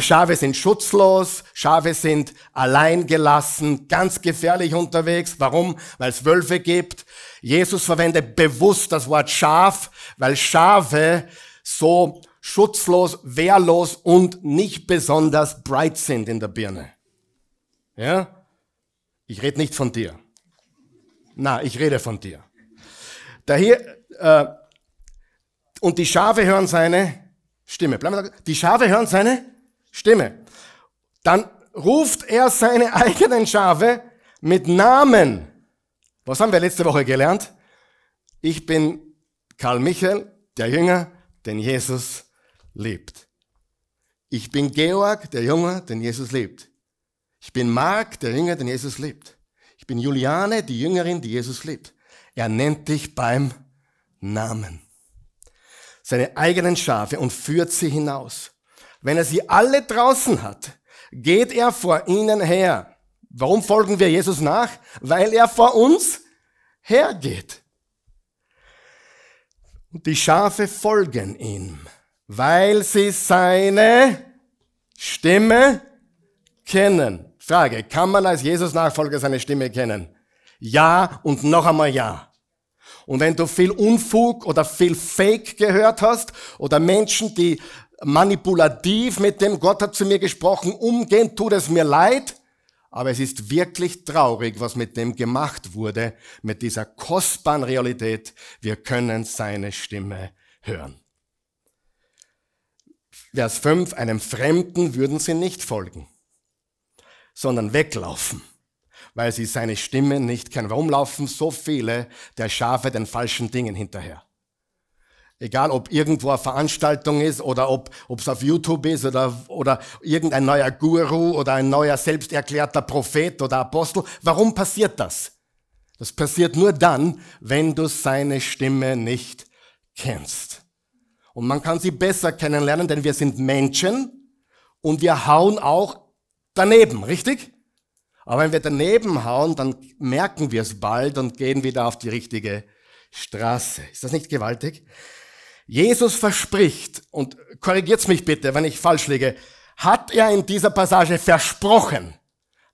Schafe sind schutzlos, Schafe sind alleingelassen, ganz gefährlich unterwegs. Warum? Weil es Wölfe gibt. Jesus verwendet bewusst das Wort Schaf, weil Schafe so schutzlos, wehrlos und nicht besonders bright sind in der Birne. Ja? Ich rede nicht von dir. Na, ich rede von dir. Daher, äh, und die Schafe hören seine Stimme. da. Die Schafe hören seine Stimme. Dann ruft er seine eigenen Schafe mit Namen. Was haben wir letzte Woche gelernt? Ich bin Karl Michael, der Jünger, den Jesus lebt. Ich bin Georg, der Junge, den Jesus lebt. Ich bin Mark, der Jünger, den Jesus lebt. Ich bin Juliane, die Jüngerin, die Jesus lebt. Er nennt dich beim Namen. Seine eigenen Schafe und führt sie hinaus. Wenn er sie alle draußen hat, geht er vor ihnen her. Warum folgen wir Jesus nach? Weil er vor uns hergeht. Und die Schafe folgen ihm. Weil sie seine Stimme kennen. Frage, kann man als Jesus-Nachfolger seine Stimme kennen? Ja und noch einmal ja. Und wenn du viel Unfug oder viel Fake gehört hast oder Menschen, die manipulativ mit dem Gott hat zu mir gesprochen umgehen, tut es mir leid. Aber es ist wirklich traurig, was mit dem gemacht wurde, mit dieser kostbaren Realität. Wir können seine Stimme hören. Vers 5, einem Fremden würden sie nicht folgen, sondern weglaufen, weil sie seine Stimme nicht kennen. Warum laufen so viele der Schafe den falschen Dingen hinterher? Egal, ob irgendwo eine Veranstaltung ist oder ob es auf YouTube ist oder, oder irgendein neuer Guru oder ein neuer selbsterklärter Prophet oder Apostel. Warum passiert das? Das passiert nur dann, wenn du seine Stimme nicht kennst. Und man kann sie besser kennenlernen, denn wir sind Menschen und wir hauen auch daneben, richtig? Aber wenn wir daneben hauen, dann merken wir es bald und gehen wieder auf die richtige Straße. Ist das nicht gewaltig? Jesus verspricht, und korrigiert mich bitte, wenn ich falsch liege, hat er in dieser Passage versprochen,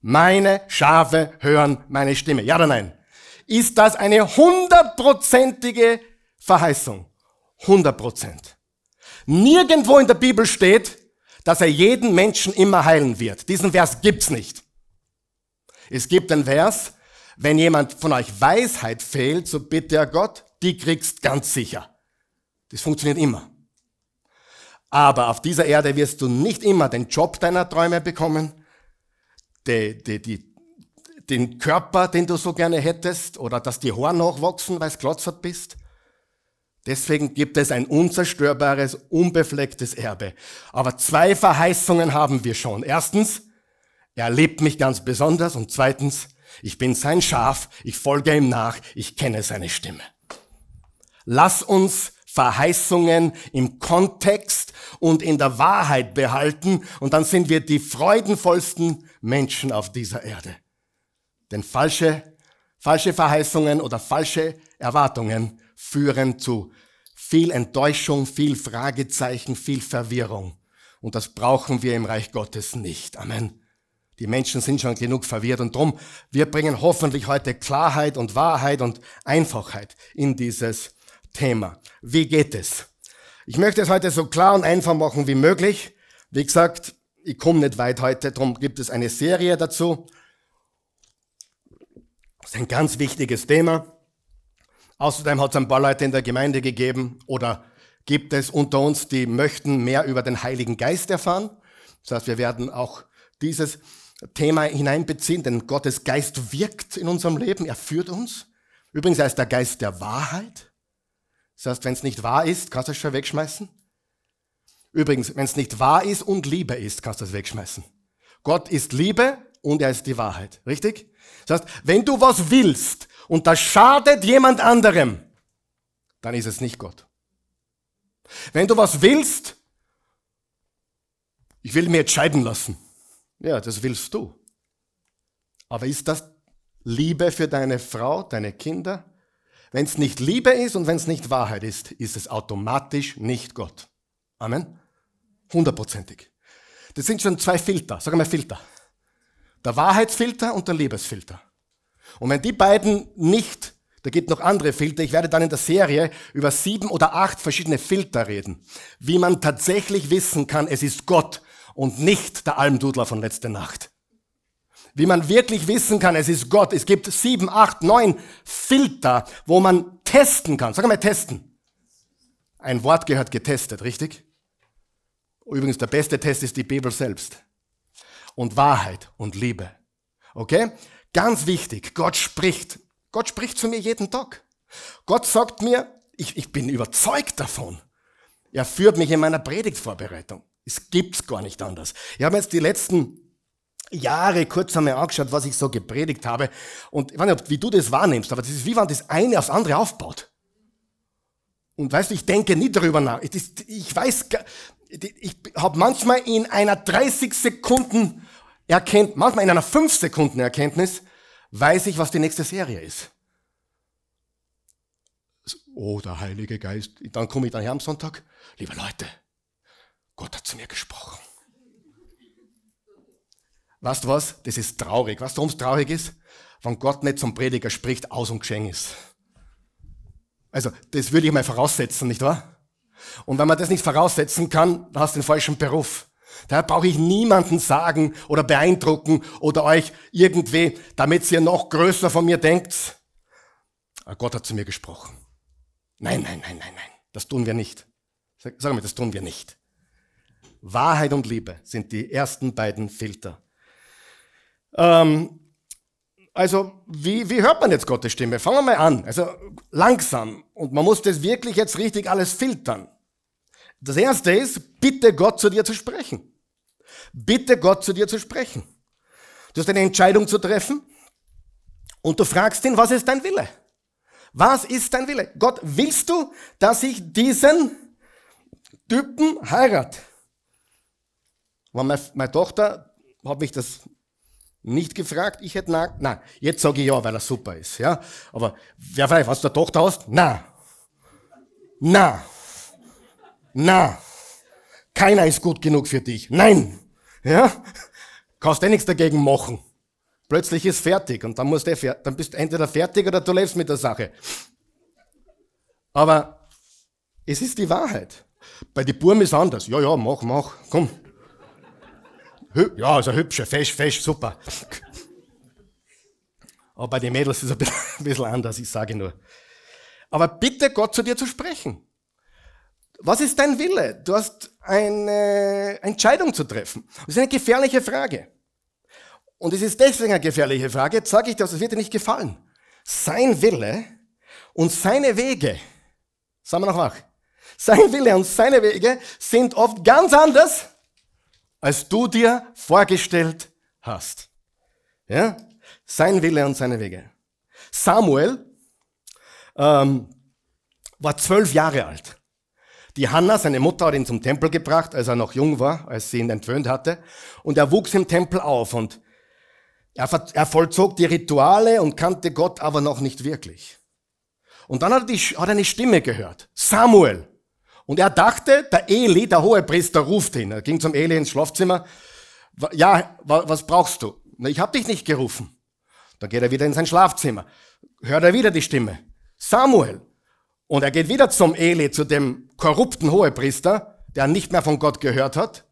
meine Schafe hören meine Stimme. Ja oder nein? Ist das eine hundertprozentige Verheißung? 100 Prozent. Nirgendwo in der Bibel steht, dass er jeden Menschen immer heilen wird. Diesen Vers gibt's nicht. Es gibt den Vers, wenn jemand von euch Weisheit fehlt, so bitte er Gott, die kriegst ganz sicher. Das funktioniert immer. Aber auf dieser Erde wirst du nicht immer den Job deiner Träume bekommen, die, die, die, den Körper, den du so gerne hättest, oder dass die Haare nachwachsen, weil du glotzert bist, Deswegen gibt es ein unzerstörbares, unbeflecktes Erbe. Aber zwei Verheißungen haben wir schon. Erstens, er liebt mich ganz besonders und zweitens, ich bin sein Schaf, ich folge ihm nach, ich kenne seine Stimme. Lass uns Verheißungen im Kontext und in der Wahrheit behalten und dann sind wir die freudenvollsten Menschen auf dieser Erde. Denn falsche, falsche Verheißungen oder falsche Erwartungen führen zu viel Enttäuschung, viel Fragezeichen, viel Verwirrung. Und das brauchen wir im Reich Gottes nicht. Amen. Die Menschen sind schon genug verwirrt und drum, wir bringen hoffentlich heute Klarheit und Wahrheit und Einfachheit in dieses Thema. Wie geht es? Ich möchte es heute so klar und einfach machen wie möglich. Wie gesagt, ich komme nicht weit heute, darum gibt es eine Serie dazu. Das ist ein ganz wichtiges Thema. Außerdem hat es ein paar Leute in der Gemeinde gegeben oder gibt es unter uns, die möchten mehr über den Heiligen Geist erfahren. Das heißt, wir werden auch dieses Thema hineinbeziehen, denn Gottes Geist wirkt in unserem Leben, er führt uns. Übrigens heißt der Geist der Wahrheit. Das heißt, wenn es nicht wahr ist, kannst du es schon wegschmeißen. Übrigens, wenn es nicht wahr ist und Liebe ist, kannst du es wegschmeißen. Gott ist Liebe und er ist die Wahrheit, richtig? Das heißt, wenn du was willst, und das schadet jemand anderem, dann ist es nicht Gott. Wenn du was willst, ich will mir entscheiden lassen. Ja, das willst du. Aber ist das Liebe für deine Frau, deine Kinder? Wenn es nicht Liebe ist und wenn es nicht Wahrheit ist, ist es automatisch nicht Gott. Amen? Hundertprozentig. Das sind schon zwei Filter. Sag mal Filter. Der Wahrheitsfilter und der Liebesfilter. Und wenn die beiden nicht, da gibt noch andere Filter, ich werde dann in der Serie über sieben oder acht verschiedene Filter reden, wie man tatsächlich wissen kann, es ist Gott und nicht der Almdudler von letzter Nacht. Wie man wirklich wissen kann, es ist Gott. Es gibt sieben, acht, neun Filter, wo man testen kann. Sag mal testen. Ein Wort gehört getestet, richtig? Übrigens, der beste Test ist die Bibel selbst. Und Wahrheit und Liebe. Okay? Ganz wichtig, Gott spricht. Gott spricht zu mir jeden Tag. Gott sagt mir, ich, ich bin überzeugt davon. Er führt mich in meiner Predigtvorbereitung. Es gibt's gar nicht anders. Ich habe jetzt die letzten Jahre kurz einmal angeschaut, was ich so gepredigt habe. Und ich weiß nicht, wie du das wahrnimmst, aber das ist wie wenn das eine aufs andere aufbaut. Und weißt du, ich denke nie darüber nach. Ich, weiß, ich habe manchmal in einer 30 Sekunden erkennt, manchmal in einer 5 Sekunden Erkenntnis, weiß ich, was die nächste Serie ist. Oh, der Heilige Geist. Dann komme ich dann her am Sonntag. Liebe Leute, Gott hat zu mir gesprochen. Weißt du was? Das ist traurig. Weißt du, warum es traurig ist? Wenn Gott nicht zum Prediger spricht, aus und geschenkt ist. Also, das würde ich mal voraussetzen, nicht wahr? Und wenn man das nicht voraussetzen kann, dann hast du den falschen Beruf. Daher brauche ich niemanden sagen oder beeindrucken oder euch irgendwie, damit ihr noch größer von mir denkt. Gott hat zu mir gesprochen. Nein, nein, nein, nein, nein. Das tun wir nicht. Sag, sag mir, das tun wir nicht. Wahrheit und Liebe sind die ersten beiden Filter. Ähm, also, wie, wie hört man jetzt Gottes Stimme? Fangen wir mal an. Also, langsam. Und man muss das wirklich jetzt richtig alles filtern. Das erste ist, bitte Gott zu dir zu sprechen. Bitte Gott zu dir zu sprechen. Du hast eine Entscheidung zu treffen und du fragst ihn, was ist dein Wille? Was ist dein Wille? Gott, willst du, dass ich diesen Typen heirate? Weil meine, Tochter hat mich das nicht gefragt, ich hätte nein. Nein, jetzt sage ich ja, weil er super ist, ja. Aber wer weiß, was du eine Tochter hast? Nein. Nein. Na, keiner ist gut genug für dich. Nein, ja, kannst du eh nichts dagegen machen. Plötzlich ist fertig und dann, musst du eh dann bist du entweder fertig oder du lebst mit der Sache. Aber es ist die Wahrheit. Bei den Burm ist anders. Ja, ja, mach, mach, komm. Ja, ist also hübsche, fesch, fesch, super. Aber bei den Mädels ist es ein bisschen anders, ich sage nur. Aber bitte Gott zu dir zu sprechen. Was ist dein Wille? Du hast eine äh, Entscheidung zu treffen. Das ist eine gefährliche Frage. Und es ist deswegen eine gefährliche Frage, jetzt sage ich dir, es wird dir nicht gefallen. Sein Wille und seine Wege, sagen wir noch wach, sein Wille und seine Wege sind oft ganz anders, als du dir vorgestellt hast. Ja? Sein Wille und seine Wege. Samuel ähm, war zwölf Jahre alt die Hanna, seine Mutter, hat ihn zum Tempel gebracht, als er noch jung war, als sie ihn entwöhnt hatte. Und er wuchs im Tempel auf und er, vollzog die Rituale und kannte Gott aber noch nicht wirklich. Und dann hat er, die, hat er eine Stimme gehört. Samuel. Und er dachte, der Eli, der hohe Priester, ruft ihn. Er ging zum Eli ins Schlafzimmer. Ja, was brauchst du? ich hab dich nicht gerufen. Dann geht er wieder in sein Schlafzimmer. Hört er wieder die Stimme. Samuel. Und er geht wieder zum Eli, zu dem korrupten Hohepriester, der nicht mehr von Gott gehört hat,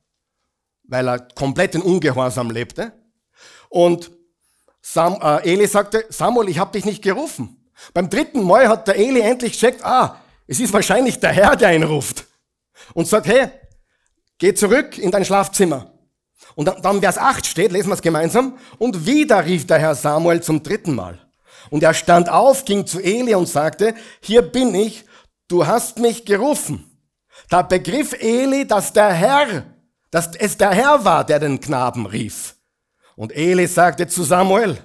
weil er komplett in Ungehorsam lebte. Und Sam, äh, Eli sagte, Samuel, ich habe dich nicht gerufen. Beim dritten Mal hat der Eli endlich gecheckt, ah, es ist wahrscheinlich der Herr, der ihn ruft. Und sagt, hey, geh zurück in dein Schlafzimmer. Und dann, dann Vers 8 steht, lesen wir es gemeinsam. Und wieder rief der Herr Samuel zum dritten Mal. Und er stand auf, ging zu Eli und sagte, hier bin ich, du hast mich gerufen. Da begriff Eli, dass der Herr, dass es der Herr war, der den Knaben rief. Und Eli sagte zu Samuel,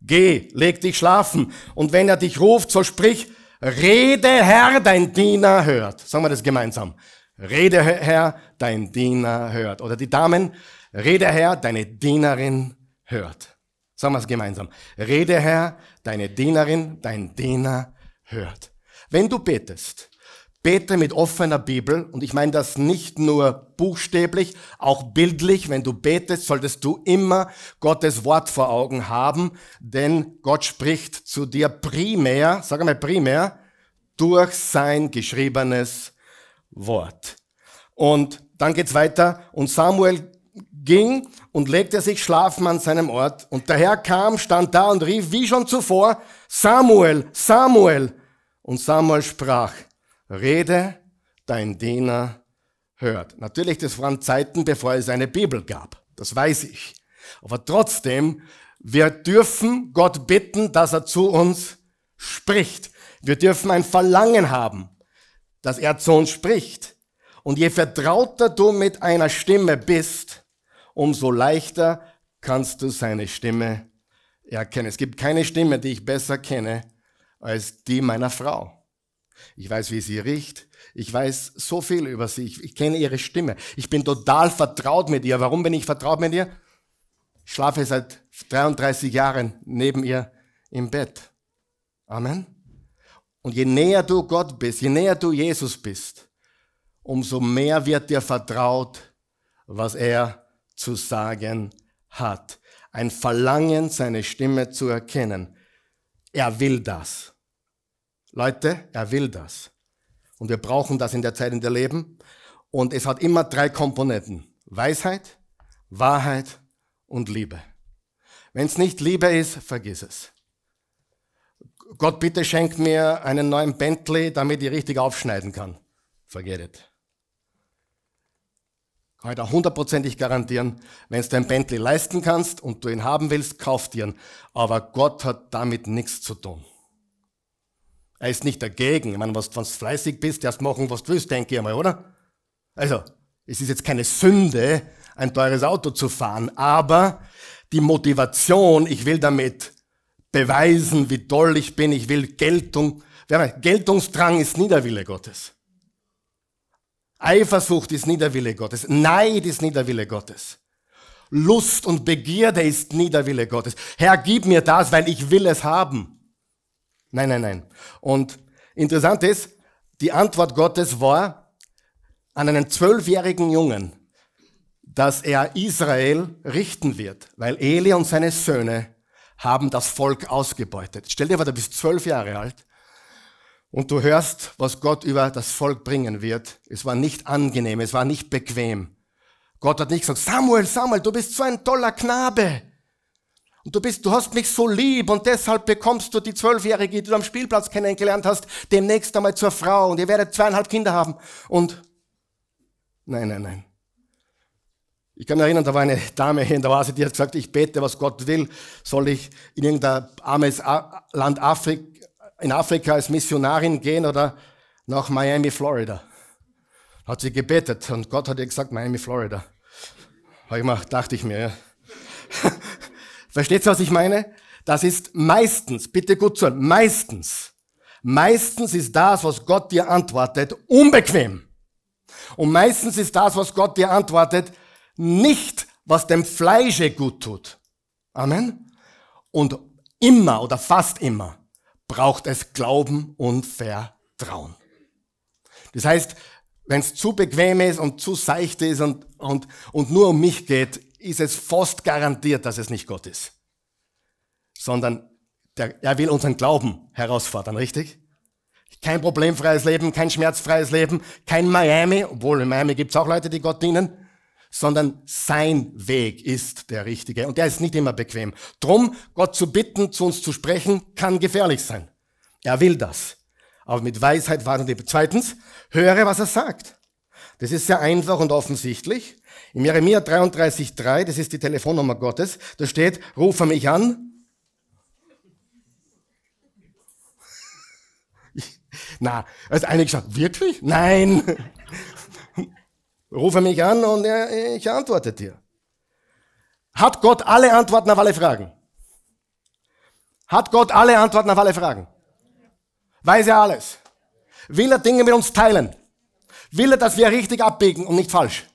geh, leg dich schlafen, und wenn er dich ruft, so sprich, rede Herr, dein Diener hört. Sagen wir das gemeinsam. Rede Herr, dein Diener hört. Oder die Damen, rede Herr, deine Dienerin hört. Sagen wir es gemeinsam. Rede Herr, deine Dienerin, dein Diener hört. Wenn du betest, bete mit offener Bibel und ich meine das nicht nur buchstäblich, auch bildlich. Wenn du betest, solltest du immer Gottes Wort vor Augen haben, denn Gott spricht zu dir primär, sag mal primär, durch sein geschriebenes Wort. Und dann geht's weiter und Samuel ging und legte sich schlafen an seinem Ort. Und der Herr kam, stand da und rief wie schon zuvor, Samuel, Samuel. Und Samuel sprach, rede, dein Diener hört. Natürlich, das waren Zeiten, bevor es eine Bibel gab. Das weiß ich. Aber trotzdem, wir dürfen Gott bitten, dass er zu uns spricht. Wir dürfen ein Verlangen haben, dass er zu uns spricht. Und je vertrauter du mit einer Stimme bist, umso leichter kannst du seine Stimme erkennen. Es gibt keine Stimme, die ich besser kenne als die meiner Frau. Ich weiß, wie sie riecht. Ich weiß so viel über sie. Ich, ich kenne ihre Stimme. Ich bin total vertraut mit ihr. Warum bin ich vertraut mit ihr? Ich schlafe seit 33 Jahren neben ihr im Bett. Amen. Und je näher du Gott bist, je näher du Jesus bist, umso mehr wird dir vertraut, was er zu sagen hat. Ein Verlangen, seine Stimme zu erkennen. Er will das. Leute, er will das. Und wir brauchen das in der Zeit, in der leben. Und es hat immer drei Komponenten. Weisheit, Wahrheit und Liebe. Wenn es nicht Liebe ist, vergiss es. Gott, bitte schenk mir einen neuen Bentley, damit ich richtig aufschneiden kann. Forget it heute halt hundertprozentig garantieren, wenn du ein Bentley leisten kannst und du ihn haben willst, kauf dir ihn. Aber Gott hat damit nichts zu tun. Er ist nicht dagegen. Ich meine, was, wenn du fleißig bist, erst machen, was du willst, denke ich einmal, oder? Also, es ist jetzt keine Sünde, ein teures Auto zu fahren, aber die Motivation, ich will damit beweisen, wie toll ich bin, ich will Geltung. Geltungsdrang ist Niederwille Gottes. Eifersucht ist nie der Wille Gottes. Neid ist nie der Wille Gottes. Lust und Begierde ist nie der Wille Gottes. Herr, gib mir das, weil ich will es haben. Nein, nein, nein. Und interessant ist, die Antwort Gottes war an einen zwölfjährigen Jungen, dass er Israel richten wird, weil Eli und seine Söhne haben das Volk ausgebeutet. Stell dir vor, du bist zwölf Jahre alt und du hörst, was Gott über das Volk bringen wird. Es war nicht angenehm, es war nicht bequem. Gott hat nicht gesagt, Samuel, Samuel, du bist so ein toller Knabe. Und du bist, du hast mich so lieb und deshalb bekommst du die Zwölfjährige, die du am Spielplatz kennengelernt hast, demnächst einmal zur Frau und ihr werdet zweieinhalb Kinder haben. Und nein, nein, nein. Ich kann mich erinnern, da war eine Dame hier in der Oase, die hat gesagt, ich bete, was Gott will, soll ich in irgendein armes Land Afrika, in Afrika als Missionarin gehen oder nach Miami, Florida. Hat sie gebetet und Gott hat ihr gesagt, Miami, Florida. Habe ich mal, dachte ich mir. Ja. Versteht ihr, was ich meine? Das ist meistens, bitte gut zuhören, meistens. Meistens ist das, was Gott dir antwortet, unbequem. Und meistens ist das, was Gott dir antwortet, nicht, was dem Fleische gut tut. Amen. Und immer oder fast immer braucht es Glauben und Vertrauen. Das heißt, wenn es zu bequem ist und zu seicht ist und, und, und nur um mich geht, ist es fast garantiert, dass es nicht Gott ist. Sondern der, er will unseren Glauben herausfordern, richtig? Kein problemfreies Leben, kein schmerzfreies Leben, kein Miami, obwohl in Miami gibt's auch Leute, die Gott dienen sondern sein Weg ist der richtige. Und der ist nicht immer bequem. Drum, Gott zu bitten, zu uns zu sprechen, kann gefährlich sein. Er will das. Aber mit Weisheit warten wir. Zweitens, höre, was er sagt. Das ist sehr einfach und offensichtlich. Im Jeremia 33,3, das ist die Telefonnummer Gottes, da steht, rufe mich an. Na, also einige sagen, wirklich? Nein. Rufe mich an und äh, ich antworte dir. Hat Gott alle Antworten auf alle Fragen? Hat Gott alle Antworten auf alle Fragen? Weiß er alles? Will er Dinge mit uns teilen? Will er, dass wir richtig abbiegen und nicht falsch?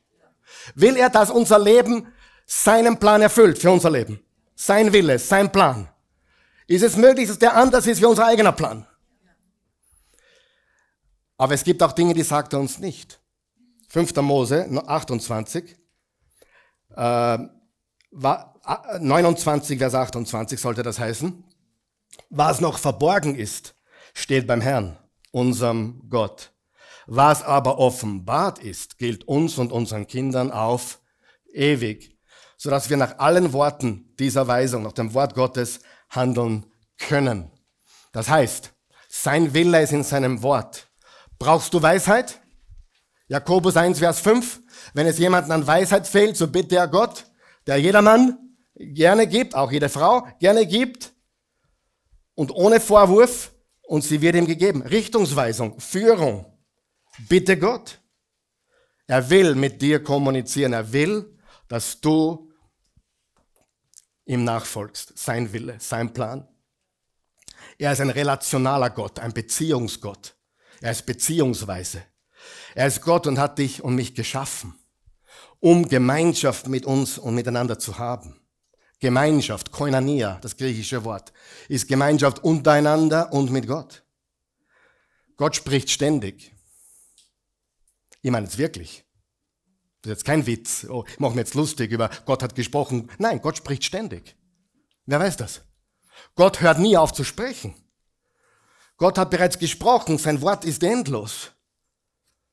Will er, dass unser Leben seinen Plan erfüllt für unser Leben? Sein Wille, sein Plan. Ist es möglich, dass der anders ist wie unser eigener Plan? Aber es gibt auch Dinge, die sagt er uns nicht. 5. Mose 28, 29, ähm, Vers 28 sollte das heißen. Was noch verborgen ist, steht beim Herrn, unserem Gott. Was aber offenbart ist, gilt uns und unseren Kindern auf ewig, sodass wir nach allen Worten dieser Weisung, nach dem Wort Gottes handeln können. Das heißt, sein Wille ist in seinem Wort. Brauchst du Weisheit? Jakobus 1, Vers 5. Wenn es jemanden an Weisheit fehlt, so bitte er Gott, der jedermann gerne gibt, auch jede Frau gerne gibt und ohne Vorwurf und sie wird ihm gegeben. Richtungsweisung, Führung. Bitte Gott. Er will mit dir kommunizieren. Er will, dass du ihm nachfolgst. Sein Wille, sein Plan. Er ist ein relationaler Gott, ein Beziehungsgott. Er ist beziehungsweise. Er ist Gott und hat dich und mich geschaffen, um Gemeinschaft mit uns und miteinander zu haben. Gemeinschaft, Koinonia, das griechische Wort, ist Gemeinschaft untereinander und mit Gott. Gott spricht ständig. Ich meine es wirklich. Das ist jetzt kein Witz. Oh, ich mache mir jetzt lustig über Gott hat gesprochen. Nein, Gott spricht ständig. Wer weiß das? Gott hört nie auf zu sprechen. Gott hat bereits gesprochen, sein Wort ist endlos.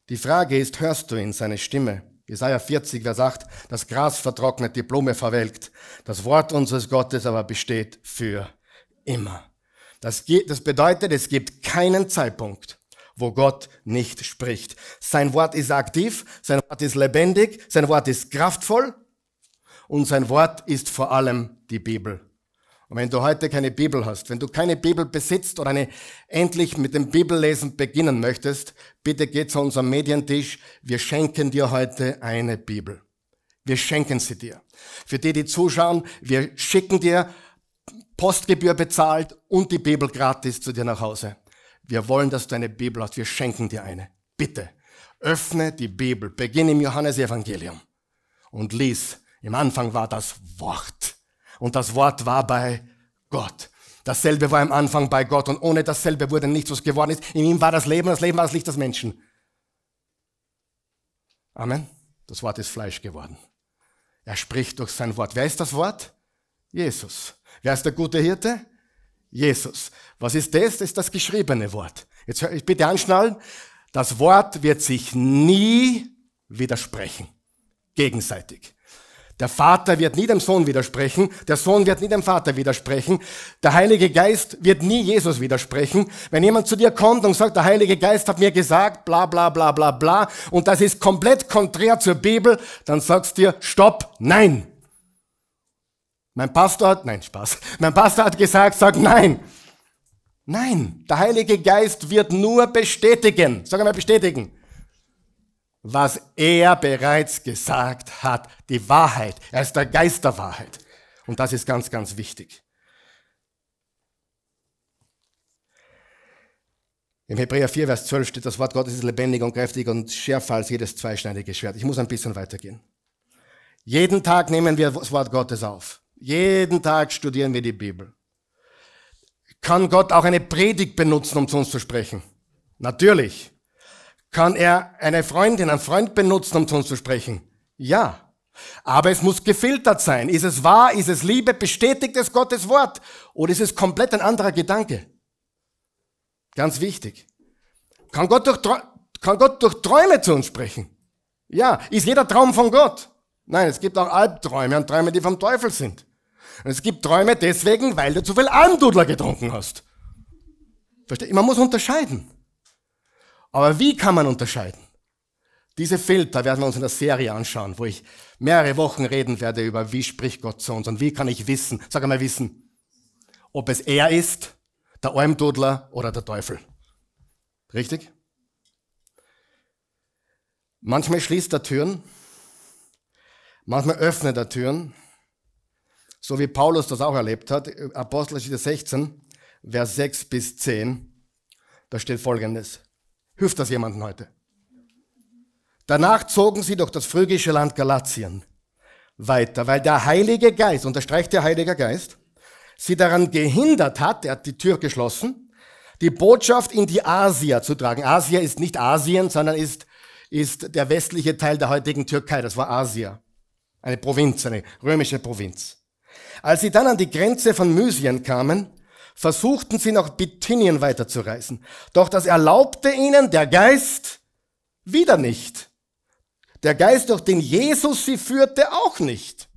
Die Frage ist, hörst du ihn, seine Stimme? Jesaja 40, Vers 8, das Gras vertrocknet, die Blume verwelkt. Das Wort unseres Gottes aber besteht für immer. Das, das bedeutet, es gibt keinen Zeitpunkt, wo Gott nicht spricht. Sein Wort ist aktiv, sein Wort ist lebendig, sein Wort ist kraftvoll und sein Wort ist vor allem die Bibel. Und wenn du heute keine Bibel hast, wenn du keine Bibel besitzt oder eine, endlich mit dem Bibellesen beginnen möchtest, bitte geh zu unserem Medientisch. Wir schenken dir heute eine Bibel. Wir schenken sie dir. Für die, die zuschauen, wir schicken dir Postgebühr bezahlt und die Bibel gratis zu dir nach Hause. Wir wollen, dass du eine Bibel hast. Wir schenken dir eine. Bitte. Öffne die Bibel. Beginn im Johannesevangelium und lies. Im Anfang war das Wort und das Wort war bei Gott. Dasselbe war im Anfang bei Gott und ohne dasselbe wurde nichts, was geworden ist. In ihm war das Leben, das Leben war das Licht des Menschen. Amen. Das Wort ist Fleisch geworden. Er spricht durch sein Wort. Wer ist das Wort? Jesus. Wer ist der gute Hirte? Jesus. Was ist das? Das ist das geschriebene Wort. Jetzt ich bitte anschnallen. Das Wort wird sich nie widersprechen. Gegenseitig. Der Vater wird nie dem Sohn widersprechen, der Sohn wird nie dem Vater widersprechen, der Heilige Geist wird nie Jesus widersprechen. Wenn jemand zu dir kommt und sagt, der Heilige Geist hat mir gesagt, bla bla bla bla bla, und das ist komplett konträr zur Bibel, dann sagst du dir, stopp, nein. Mein Pastor hat, nein, Spaß, mein Pastor hat gesagt, sag nein. Nein, der Heilige Geist wird nur bestätigen. Sag einmal bestätigen was er bereits gesagt hat, die Wahrheit. Er ist der Geist der Wahrheit. Und das ist ganz, ganz wichtig. Im Hebräer 4, Vers 12 steht, das Wort Gottes ist lebendig und kräftig und schärfer als jedes zweischneidige Schwert. Ich muss ein bisschen weitergehen. Jeden Tag nehmen wir das Wort Gottes auf. Jeden Tag studieren wir die Bibel. Kann Gott auch eine Predigt benutzen, um zu uns zu sprechen? Natürlich. Kann er eine Freundin, einen Freund benutzen, um zu uns zu sprechen? Ja. Aber es muss gefiltert sein. Ist es wahr? Ist es Liebe? Bestätigt es Gottes Wort? Oder ist es komplett ein anderer Gedanke? Ganz wichtig. Kann Gott durch, kann Gott durch Träume zu uns sprechen? Ja. Ist jeder Traum von Gott? Nein, es gibt auch Albträume und Träume, die vom Teufel sind. Und es gibt Träume deswegen, weil du zu viel Almdudler getrunken hast. Versteht? Man muss unterscheiden. Aber wie kann man unterscheiden? Diese Filter werden wir uns in der Serie anschauen, wo ich mehrere Wochen reden werde über, wie spricht Gott zu uns und wie kann ich wissen, sag einmal wissen, ob es er ist, der Almdudler oder der Teufel. Richtig? Manchmal schließt er Türen, manchmal öffnet er Türen, so wie Paulus das auch erlebt hat, Apostelgeschichte 16, Vers 6 bis 10, da steht folgendes. Hilft das jemandem heute? Danach zogen sie durch das phrygische Land Galatien weiter, weil der Heilige Geist, unterstreicht der Heilige Geist, sie daran gehindert hat, er hat die Tür geschlossen, die Botschaft in die Asia zu tragen. Asia ist nicht Asien, sondern ist, ist der westliche Teil der heutigen Türkei, das war Asia. Eine Provinz, eine römische Provinz. Als sie dann an die Grenze von Mysien kamen, versuchten sie nach Bithynien weiterzureisen. Doch das erlaubte ihnen der Geist wieder nicht. Der Geist, durch den Jesus sie führte, auch nicht.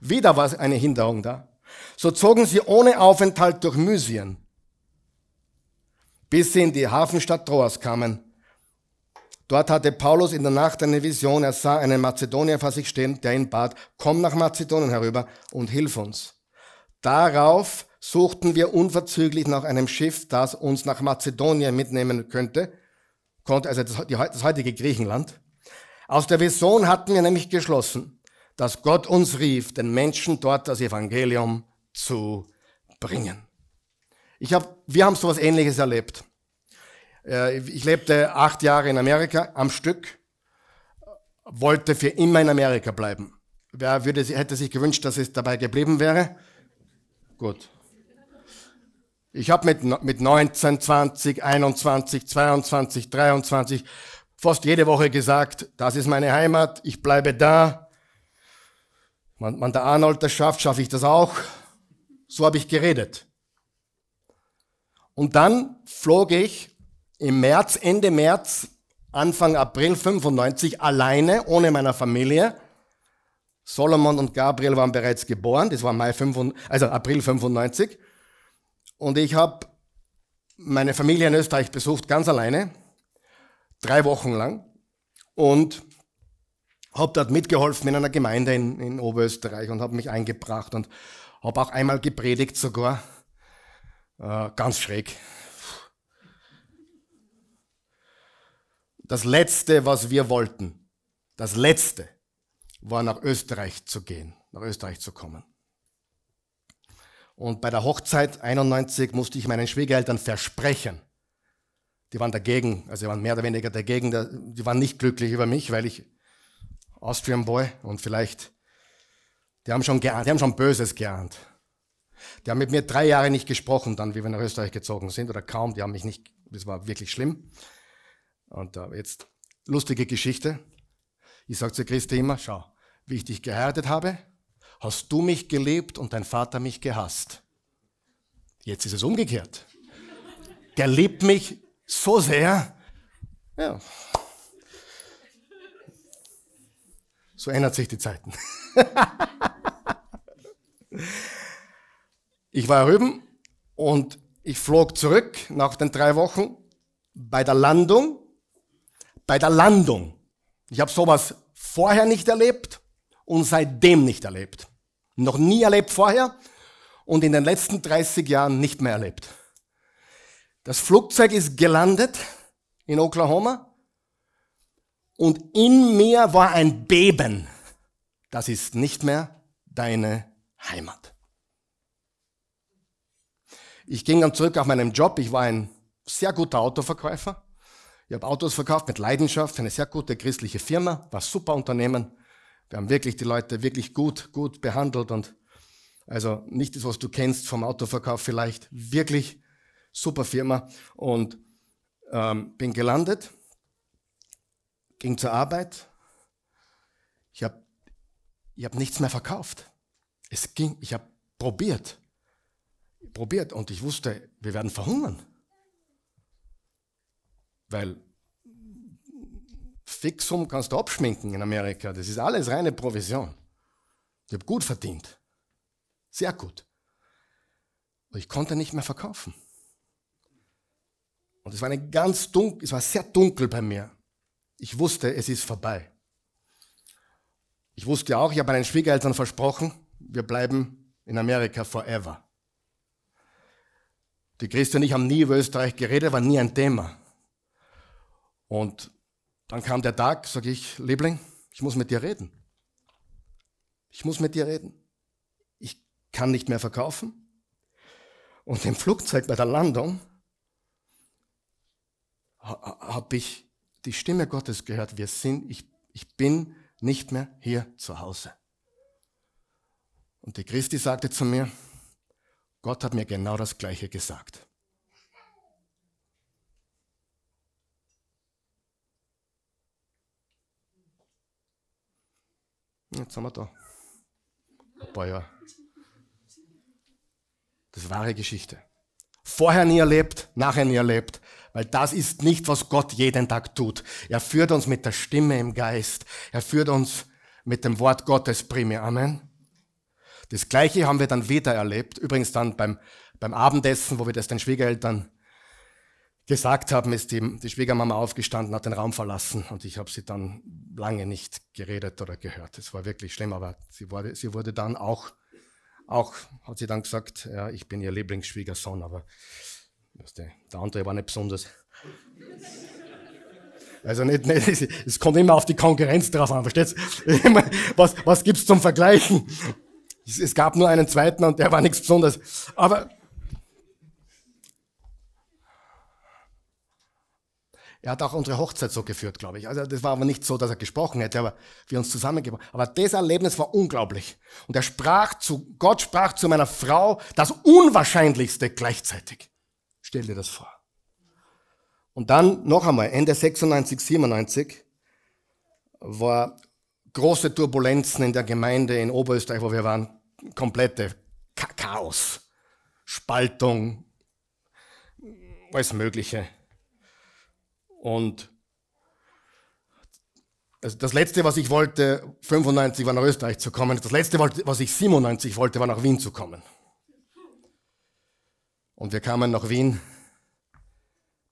Wieder war eine Hinderung da. So zogen sie ohne Aufenthalt durch Mysien, bis sie in die Hafenstadt Troas kamen. Dort hatte Paulus in der Nacht eine Vision. Er sah einen Mazedonier vor sich stehen, der ihn bat, komm nach Mazedonien herüber und hilf uns. Darauf suchten wir unverzüglich nach einem Schiff, das uns nach Mazedonien mitnehmen könnte, konnte also das heutige Griechenland. Aus der Vision hatten wir nämlich geschlossen, dass Gott uns rief, den Menschen dort das Evangelium zu bringen. Ich hab, wir haben so etwas Ähnliches erlebt. Äh, ich lebte acht Jahre in Amerika am Stück, wollte für immer in Amerika bleiben. Wer würde, hätte sich gewünscht, dass es dabei geblieben wäre? Gut. Ich habe mit, mit 19, 20, 21, 22, 23 fast jede Woche gesagt, das ist meine Heimat, ich bleibe da. Wenn, der Arnold das schafft, schaffe ich das auch. So habe ich geredet. Und dann flog ich im März, Ende März, Anfang April 95 alleine, ohne meiner Familie. Solomon und Gabriel waren bereits geboren, das war Mai 95, also April 95. Und ich habe meine Familie in Österreich besucht, ganz alleine, drei Wochen lang. Und habe dort mitgeholfen in einer Gemeinde in, in Oberösterreich und habe mich eingebracht und habe auch einmal gepredigt sogar. Äh, ganz schräg. Das Letzte, was wir wollten, das Letzte war nach Österreich zu gehen, nach Österreich zu kommen. Und bei der Hochzeit 91 musste ich meinen Schwiegereltern versprechen. Die waren dagegen, also die waren mehr oder weniger dagegen, die waren nicht glücklich über mich, weil ich Austrian Boy und vielleicht, die haben schon geahnt, die haben schon Böses geahnt. Die haben mit mir drei Jahre nicht gesprochen, dann, wie wir nach Österreich gezogen sind, oder kaum, die haben mich nicht, das war wirklich schlimm. Und äh, jetzt, lustige Geschichte. Ich sage zu Christi immer, schau, wie ich dich geheiratet habe, hast du mich geliebt und dein Vater mich gehasst. Jetzt ist es umgekehrt. Der liebt mich so sehr. Ja. So ändert sich die Zeiten. ich war rüben und ich flog zurück nach den drei Wochen bei der Landung. Bei der Landung. Ich habe sowas vorher nicht erlebt und seitdem nicht erlebt. Noch nie erlebt vorher und in den letzten 30 Jahren nicht mehr erlebt. Das Flugzeug ist gelandet in Oklahoma und in mir war ein Beben. Das ist nicht mehr deine Heimat. Ich ging dann zurück auf meinen Job. Ich war ein sehr guter Autoverkäufer. Ich habe Autos verkauft mit Leidenschaft, eine sehr gute christliche Firma, war super Unternehmen. Wir haben wirklich die Leute wirklich gut, gut behandelt und also nicht das, was du kennst vom Autoverkauf vielleicht. Wirklich super Firma und ähm, bin gelandet, ging zur Arbeit. Ich habe ich hab nichts mehr verkauft. Es ging, ich habe probiert, probiert und ich wusste, wir werden verhungern. Weil Fixum kannst du abschminken in Amerika. Das ist alles reine Provision. Ich habe gut verdient. Sehr gut. Aber ich konnte nicht mehr verkaufen. Und es war eine ganz dunkel, es war sehr dunkel bei mir. Ich wusste, es ist vorbei. Ich wusste auch, ich habe meinen Schwiegereltern versprochen, wir bleiben in Amerika forever. Die Christen und ich haben nie über Österreich geredet, war nie ein Thema. Und dann kam der Tag, sage ich, Liebling, ich muss mit dir reden. Ich muss mit dir reden. Ich kann nicht mehr verkaufen. Und im Flugzeug bei der Landung habe ich die Stimme Gottes gehört. Wir sind, ich, ich bin nicht mehr hier zu Hause. Und die Christi sagte zu mir, Gott hat mir genau das Gleiche gesagt. Jetzt sind wir da. Ein paar Jahre. Das wahre Geschichte. Vorher nie erlebt, nachher nie erlebt. Weil das ist nicht, was Gott jeden Tag tut. Er führt uns mit der Stimme im Geist. Er führt uns mit dem Wort Gottes primär. Amen. Das Gleiche haben wir dann wieder erlebt. Übrigens dann beim, beim Abendessen, wo wir das den Schwiegereltern gesagt haben, ist die, die Schwiegermama aufgestanden, hat den Raum verlassen und ich habe sie dann lange nicht geredet oder gehört. Es war wirklich schlimm, aber sie wurde, sie wurde dann auch, auch hat sie dann gesagt, ja, ich bin ihr Lieblingsschwiegersohn, aber der andere war nicht besonders. Also nicht, nicht, es kommt immer auf die Konkurrenz drauf an, versteht's? Was, was gibt's zum Vergleichen? Es, es gab nur einen zweiten und der war nichts Besonderes. Aber Er hat auch unsere Hochzeit so geführt, glaube ich. Also das war aber nicht so, dass er gesprochen hätte, aber wir uns zusammengebracht. Aber das Erlebnis war unglaublich. Und er sprach zu, Gott sprach zu meiner Frau das Unwahrscheinlichste gleichzeitig. Stell dir das vor. Und dann noch einmal, Ende 96, 97 war große Turbulenzen in der Gemeinde in Oberösterreich, wo wir waren. Komplette Chaos, Spaltung, alles Mögliche. Und also das Letzte, was ich wollte, 95 war nach Österreich zu kommen. Das Letzte, was ich 97 wollte, war nach Wien zu kommen. Und wir kamen nach Wien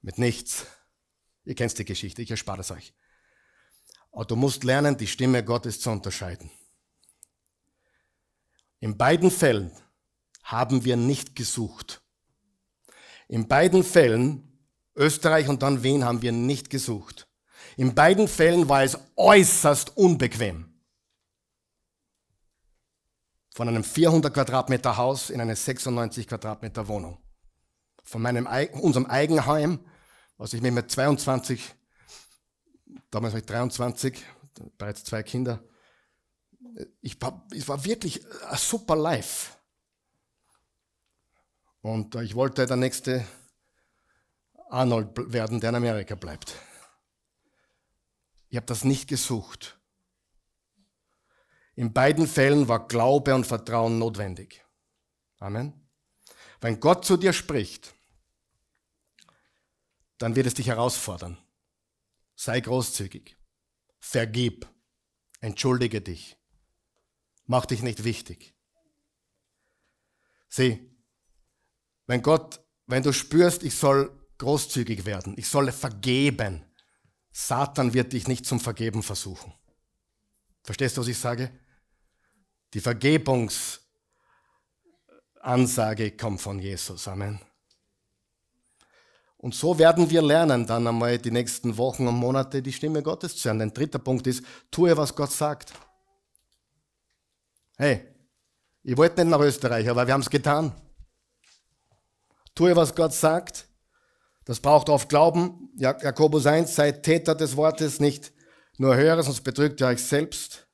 mit nichts. Ihr kennt die Geschichte, ich erspare es euch. Aber du musst lernen, die Stimme Gottes zu unterscheiden. In beiden Fällen haben wir nicht gesucht. In beiden Fällen Österreich und dann Wien haben wir nicht gesucht. In beiden Fällen war es äußerst unbequem. Von einem 400 Quadratmeter Haus in eine 96 Quadratmeter Wohnung. Von meinem, unserem Eigenheim, was ich mit 22, damals war ich 23, bereits zwei Kinder, ich war, war wirklich ein super Life. Und äh, ich wollte der nächste Arnold werden, der in Amerika bleibt. Ich habe das nicht gesucht. In beiden Fällen war Glaube und Vertrauen notwendig. Amen. Wenn Gott zu dir spricht, dann wird es dich herausfordern. Sei großzügig. Vergib. Entschuldige dich. Mach dich nicht wichtig. Sieh, wenn Gott, wenn du spürst, ich soll großzügig werden. Ich solle vergeben. Satan wird dich nicht zum Vergeben versuchen. Verstehst du, was ich sage? Die Vergebungsansage kommt von Jesus. Amen. Und so werden wir lernen, dann einmal die nächsten Wochen und Monate die Stimme Gottes zu hören. Ein dritter Punkt ist, tue, was Gott sagt. Hey, ich wollte nicht nach Österreich, aber wir haben es getan. Tue, was Gott sagt. Das braucht oft Glauben. Jakobus 1, seid Täter des Wortes, nicht nur höre, sonst betrügt ihr euch selbst.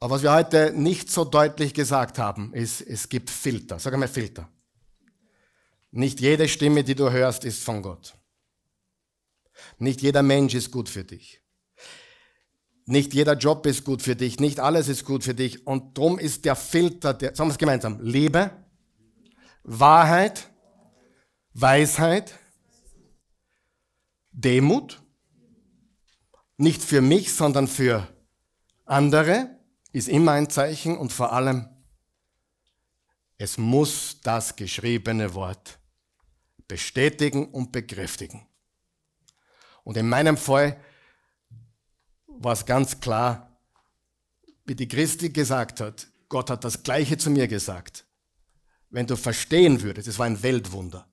Aber was wir heute nicht so deutlich gesagt haben, ist, es gibt Filter. Sag einmal Filter. Nicht jede Stimme, die du hörst, ist von Gott. Nicht jeder Mensch ist gut für dich. Nicht jeder Job ist gut für dich. Nicht alles ist gut für dich. Und drum ist der Filter, der, sagen wir es gemeinsam, Liebe, Wahrheit, Weisheit, Demut, nicht für mich, sondern für andere, ist immer ein Zeichen und vor allem, es muss das geschriebene Wort bestätigen und bekräftigen. Und in meinem Fall war es ganz klar, wie die Christi gesagt hat, Gott hat das Gleiche zu mir gesagt wenn du verstehen würdest, es war ein Weltwunder.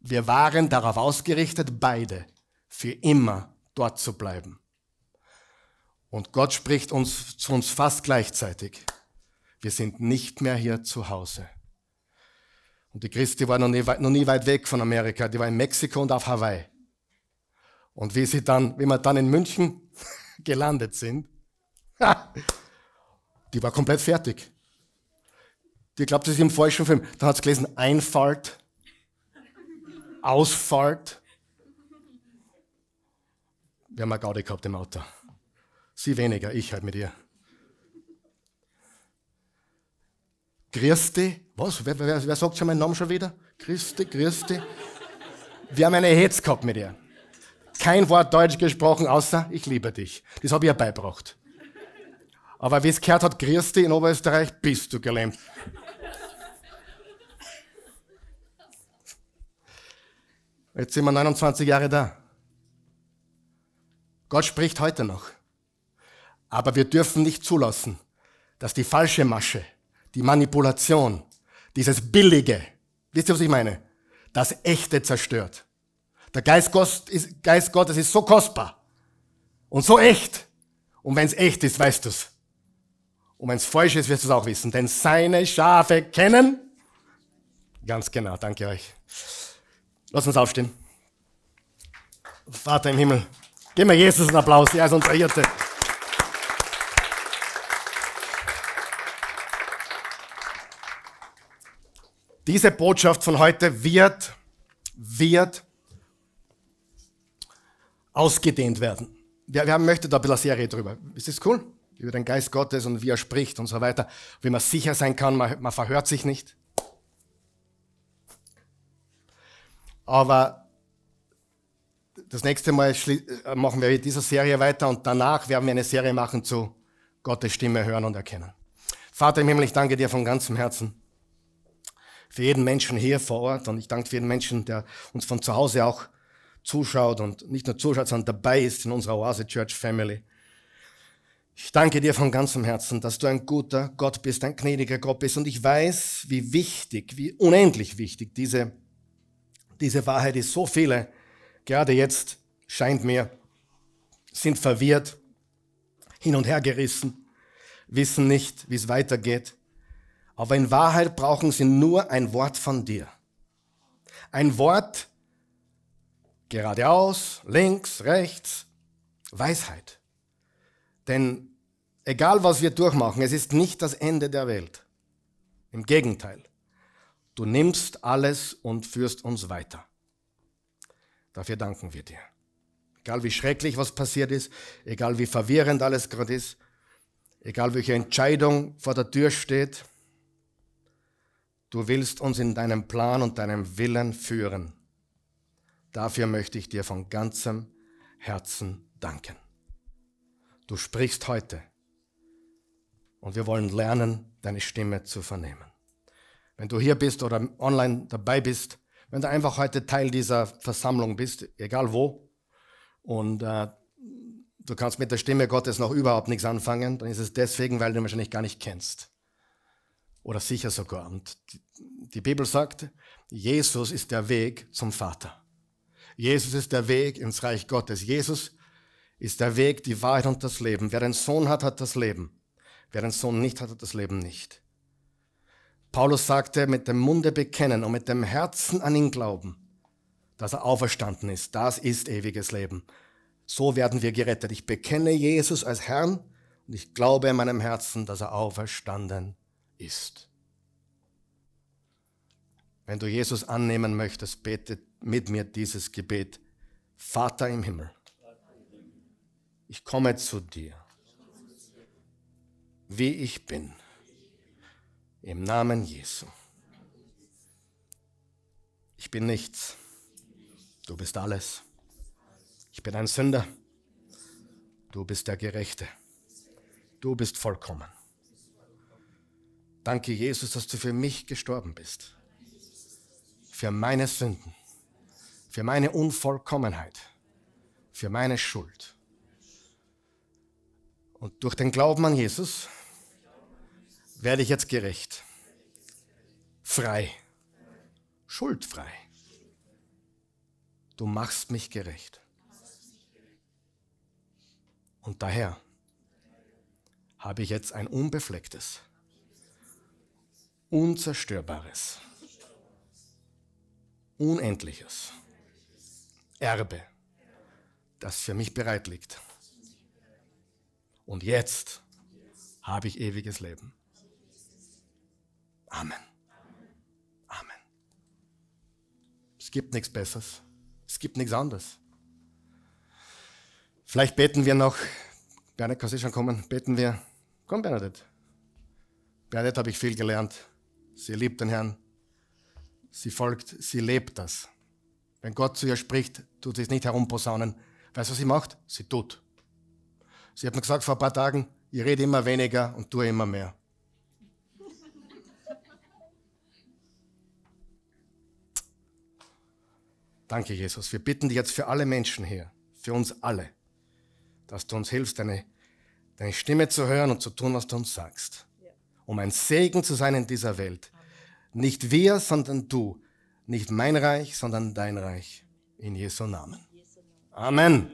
Wir waren darauf ausgerichtet, beide für immer dort zu bleiben. Und Gott spricht uns zu uns fast gleichzeitig. Wir sind nicht mehr hier zu Hause. Und die Christi war noch nie, noch nie weit weg von Amerika. Die war in Mexiko und auf Hawaii. Und wie sie dann, wie wir dann in München gelandet sind, die war komplett fertig. Die glaubt, das ist im falschen Film. Dann hat sie gelesen, Einfalt, Ausfalt. Wir haben eine Gaudi gehabt im Auto. Sie weniger, ich halt mit ihr. Christi, was? Wer, wer, wer sagt schon meinen Namen schon wieder? Christi, Christi. Wir haben eine Hetz gehabt mit ihr. Kein Wort Deutsch gesprochen, außer ich liebe dich. Das habe ich ihr beibracht. Aber wie es gehört hat, Christi in Oberösterreich, bist du gelähmt. Jetzt sind wir 29 Jahre da. Gott spricht heute noch. Aber wir dürfen nicht zulassen, dass die falsche Masche, die Manipulation, dieses Billige, wisst ihr, was ich meine? Das Echte zerstört. Der Geist, Gottes ist, so kostbar und so echt. Und wenn es echt ist, weißt du's. Und wenn es falsch ist, wirst du es auch wissen. Denn seine Schafe kennen. Ganz genau, danke euch. Lass uns aufstehen. Vater im Himmel, geben wir Jesus einen Applaus, er ist unser Hirte. Diese Botschaft von heute wird, wird ausgedehnt werden. Wir, wir möchten da ein bisschen eine Serie drüber. Ist das cool? Über den Geist Gottes und wie er spricht und so weiter. Wie man sicher sein kann, man, man verhört sich nicht. Aber das nächste Mal äh, machen wir mit dieser Serie weiter und danach werden wir eine Serie machen zu Gottes Stimme hören und erkennen. Vater im Himmel, ich danke dir von ganzem Herzen für jeden Menschen hier vor Ort und ich danke für jeden Menschen, der uns von zu Hause auch zuschaut und nicht nur zuschaut, sondern dabei ist in unserer Oase Church Family. Ich danke dir von ganzem Herzen, dass du ein guter Gott bist, ein gnädiger Gott bist. Und ich weiß, wie wichtig, wie unendlich wichtig diese diese Wahrheit ist. So viele, gerade jetzt scheint mir, sind verwirrt, hin und her gerissen, wissen nicht, wie es weitergeht. Aber in Wahrheit brauchen sie nur ein Wort von dir. Ein Wort geradeaus, links, rechts, Weisheit. Denn egal was wir durchmachen, es ist nicht das Ende der Welt. Im Gegenteil. Du nimmst alles und führst uns weiter. Dafür danken wir dir. Egal wie schrecklich was passiert ist, egal wie verwirrend alles gerade ist, egal welche Entscheidung vor der Tür steht, du willst uns in deinem Plan und deinem Willen führen. Dafür möchte ich dir von ganzem Herzen danken. Du sprichst heute und wir wollen lernen, deine Stimme zu vernehmen wenn du hier bist oder online dabei bist, wenn du einfach heute Teil dieser Versammlung bist, egal wo, und äh, du kannst mit der Stimme Gottes noch überhaupt nichts anfangen, dann ist es deswegen, weil du ihn wahrscheinlich gar nicht kennst. Oder sicher sogar. Und die Bibel sagt, Jesus ist der Weg zum Vater. Jesus ist der Weg ins Reich Gottes. Jesus ist der Weg, die Wahrheit und das Leben. Wer einen Sohn hat, hat das Leben. Wer einen Sohn nicht hat, hat das Leben nicht. Paulus sagte, mit dem Munde bekennen und mit dem Herzen an ihn glauben, dass er auferstanden ist. Das ist ewiges Leben. So werden wir gerettet. Ich bekenne Jesus als Herrn und ich glaube in meinem Herzen, dass er auferstanden ist. Wenn du Jesus annehmen möchtest, bete mit mir dieses Gebet. Vater im Himmel, ich komme zu dir, wie ich bin im Namen Jesu. Ich bin nichts. Du bist alles. Ich bin ein Sünder. Du bist der Gerechte. Du bist vollkommen. Danke, Jesus, dass du für mich gestorben bist. Für meine Sünden. Für meine Unvollkommenheit. Für meine Schuld. Und durch den Glauben an Jesus werde ich jetzt gerecht. Frei. Schuldfrei. Du machst mich gerecht. Und daher habe ich jetzt ein unbeflecktes, unzerstörbares, unendliches Erbe, das für mich bereit liegt. Und jetzt habe ich ewiges Leben. Amen. Amen. Es gibt nichts Besseres. Es gibt nichts anderes. Vielleicht beten wir noch. Bernadette, kannst du schon kommen? Beten wir. Komm, Bernadette. Bernadette habe ich viel gelernt. Sie liebt den Herrn. Sie folgt, sie lebt das. Wenn Gott zu ihr spricht, tut sie es nicht herumposaunen. Weißt du, was sie macht? Sie tut. Sie hat mir gesagt vor ein paar Tagen, ich rede immer weniger und tue immer mehr. Danke, Jesus. Wir bitten dich jetzt für alle Menschen hier, für uns alle, dass du uns hilfst, deine, deine Stimme zu hören und zu tun, was du uns sagst, um ein Segen zu sein in dieser Welt. Nicht wir, sondern du. Nicht mein Reich, sondern dein Reich. In Jesu Namen. Amen.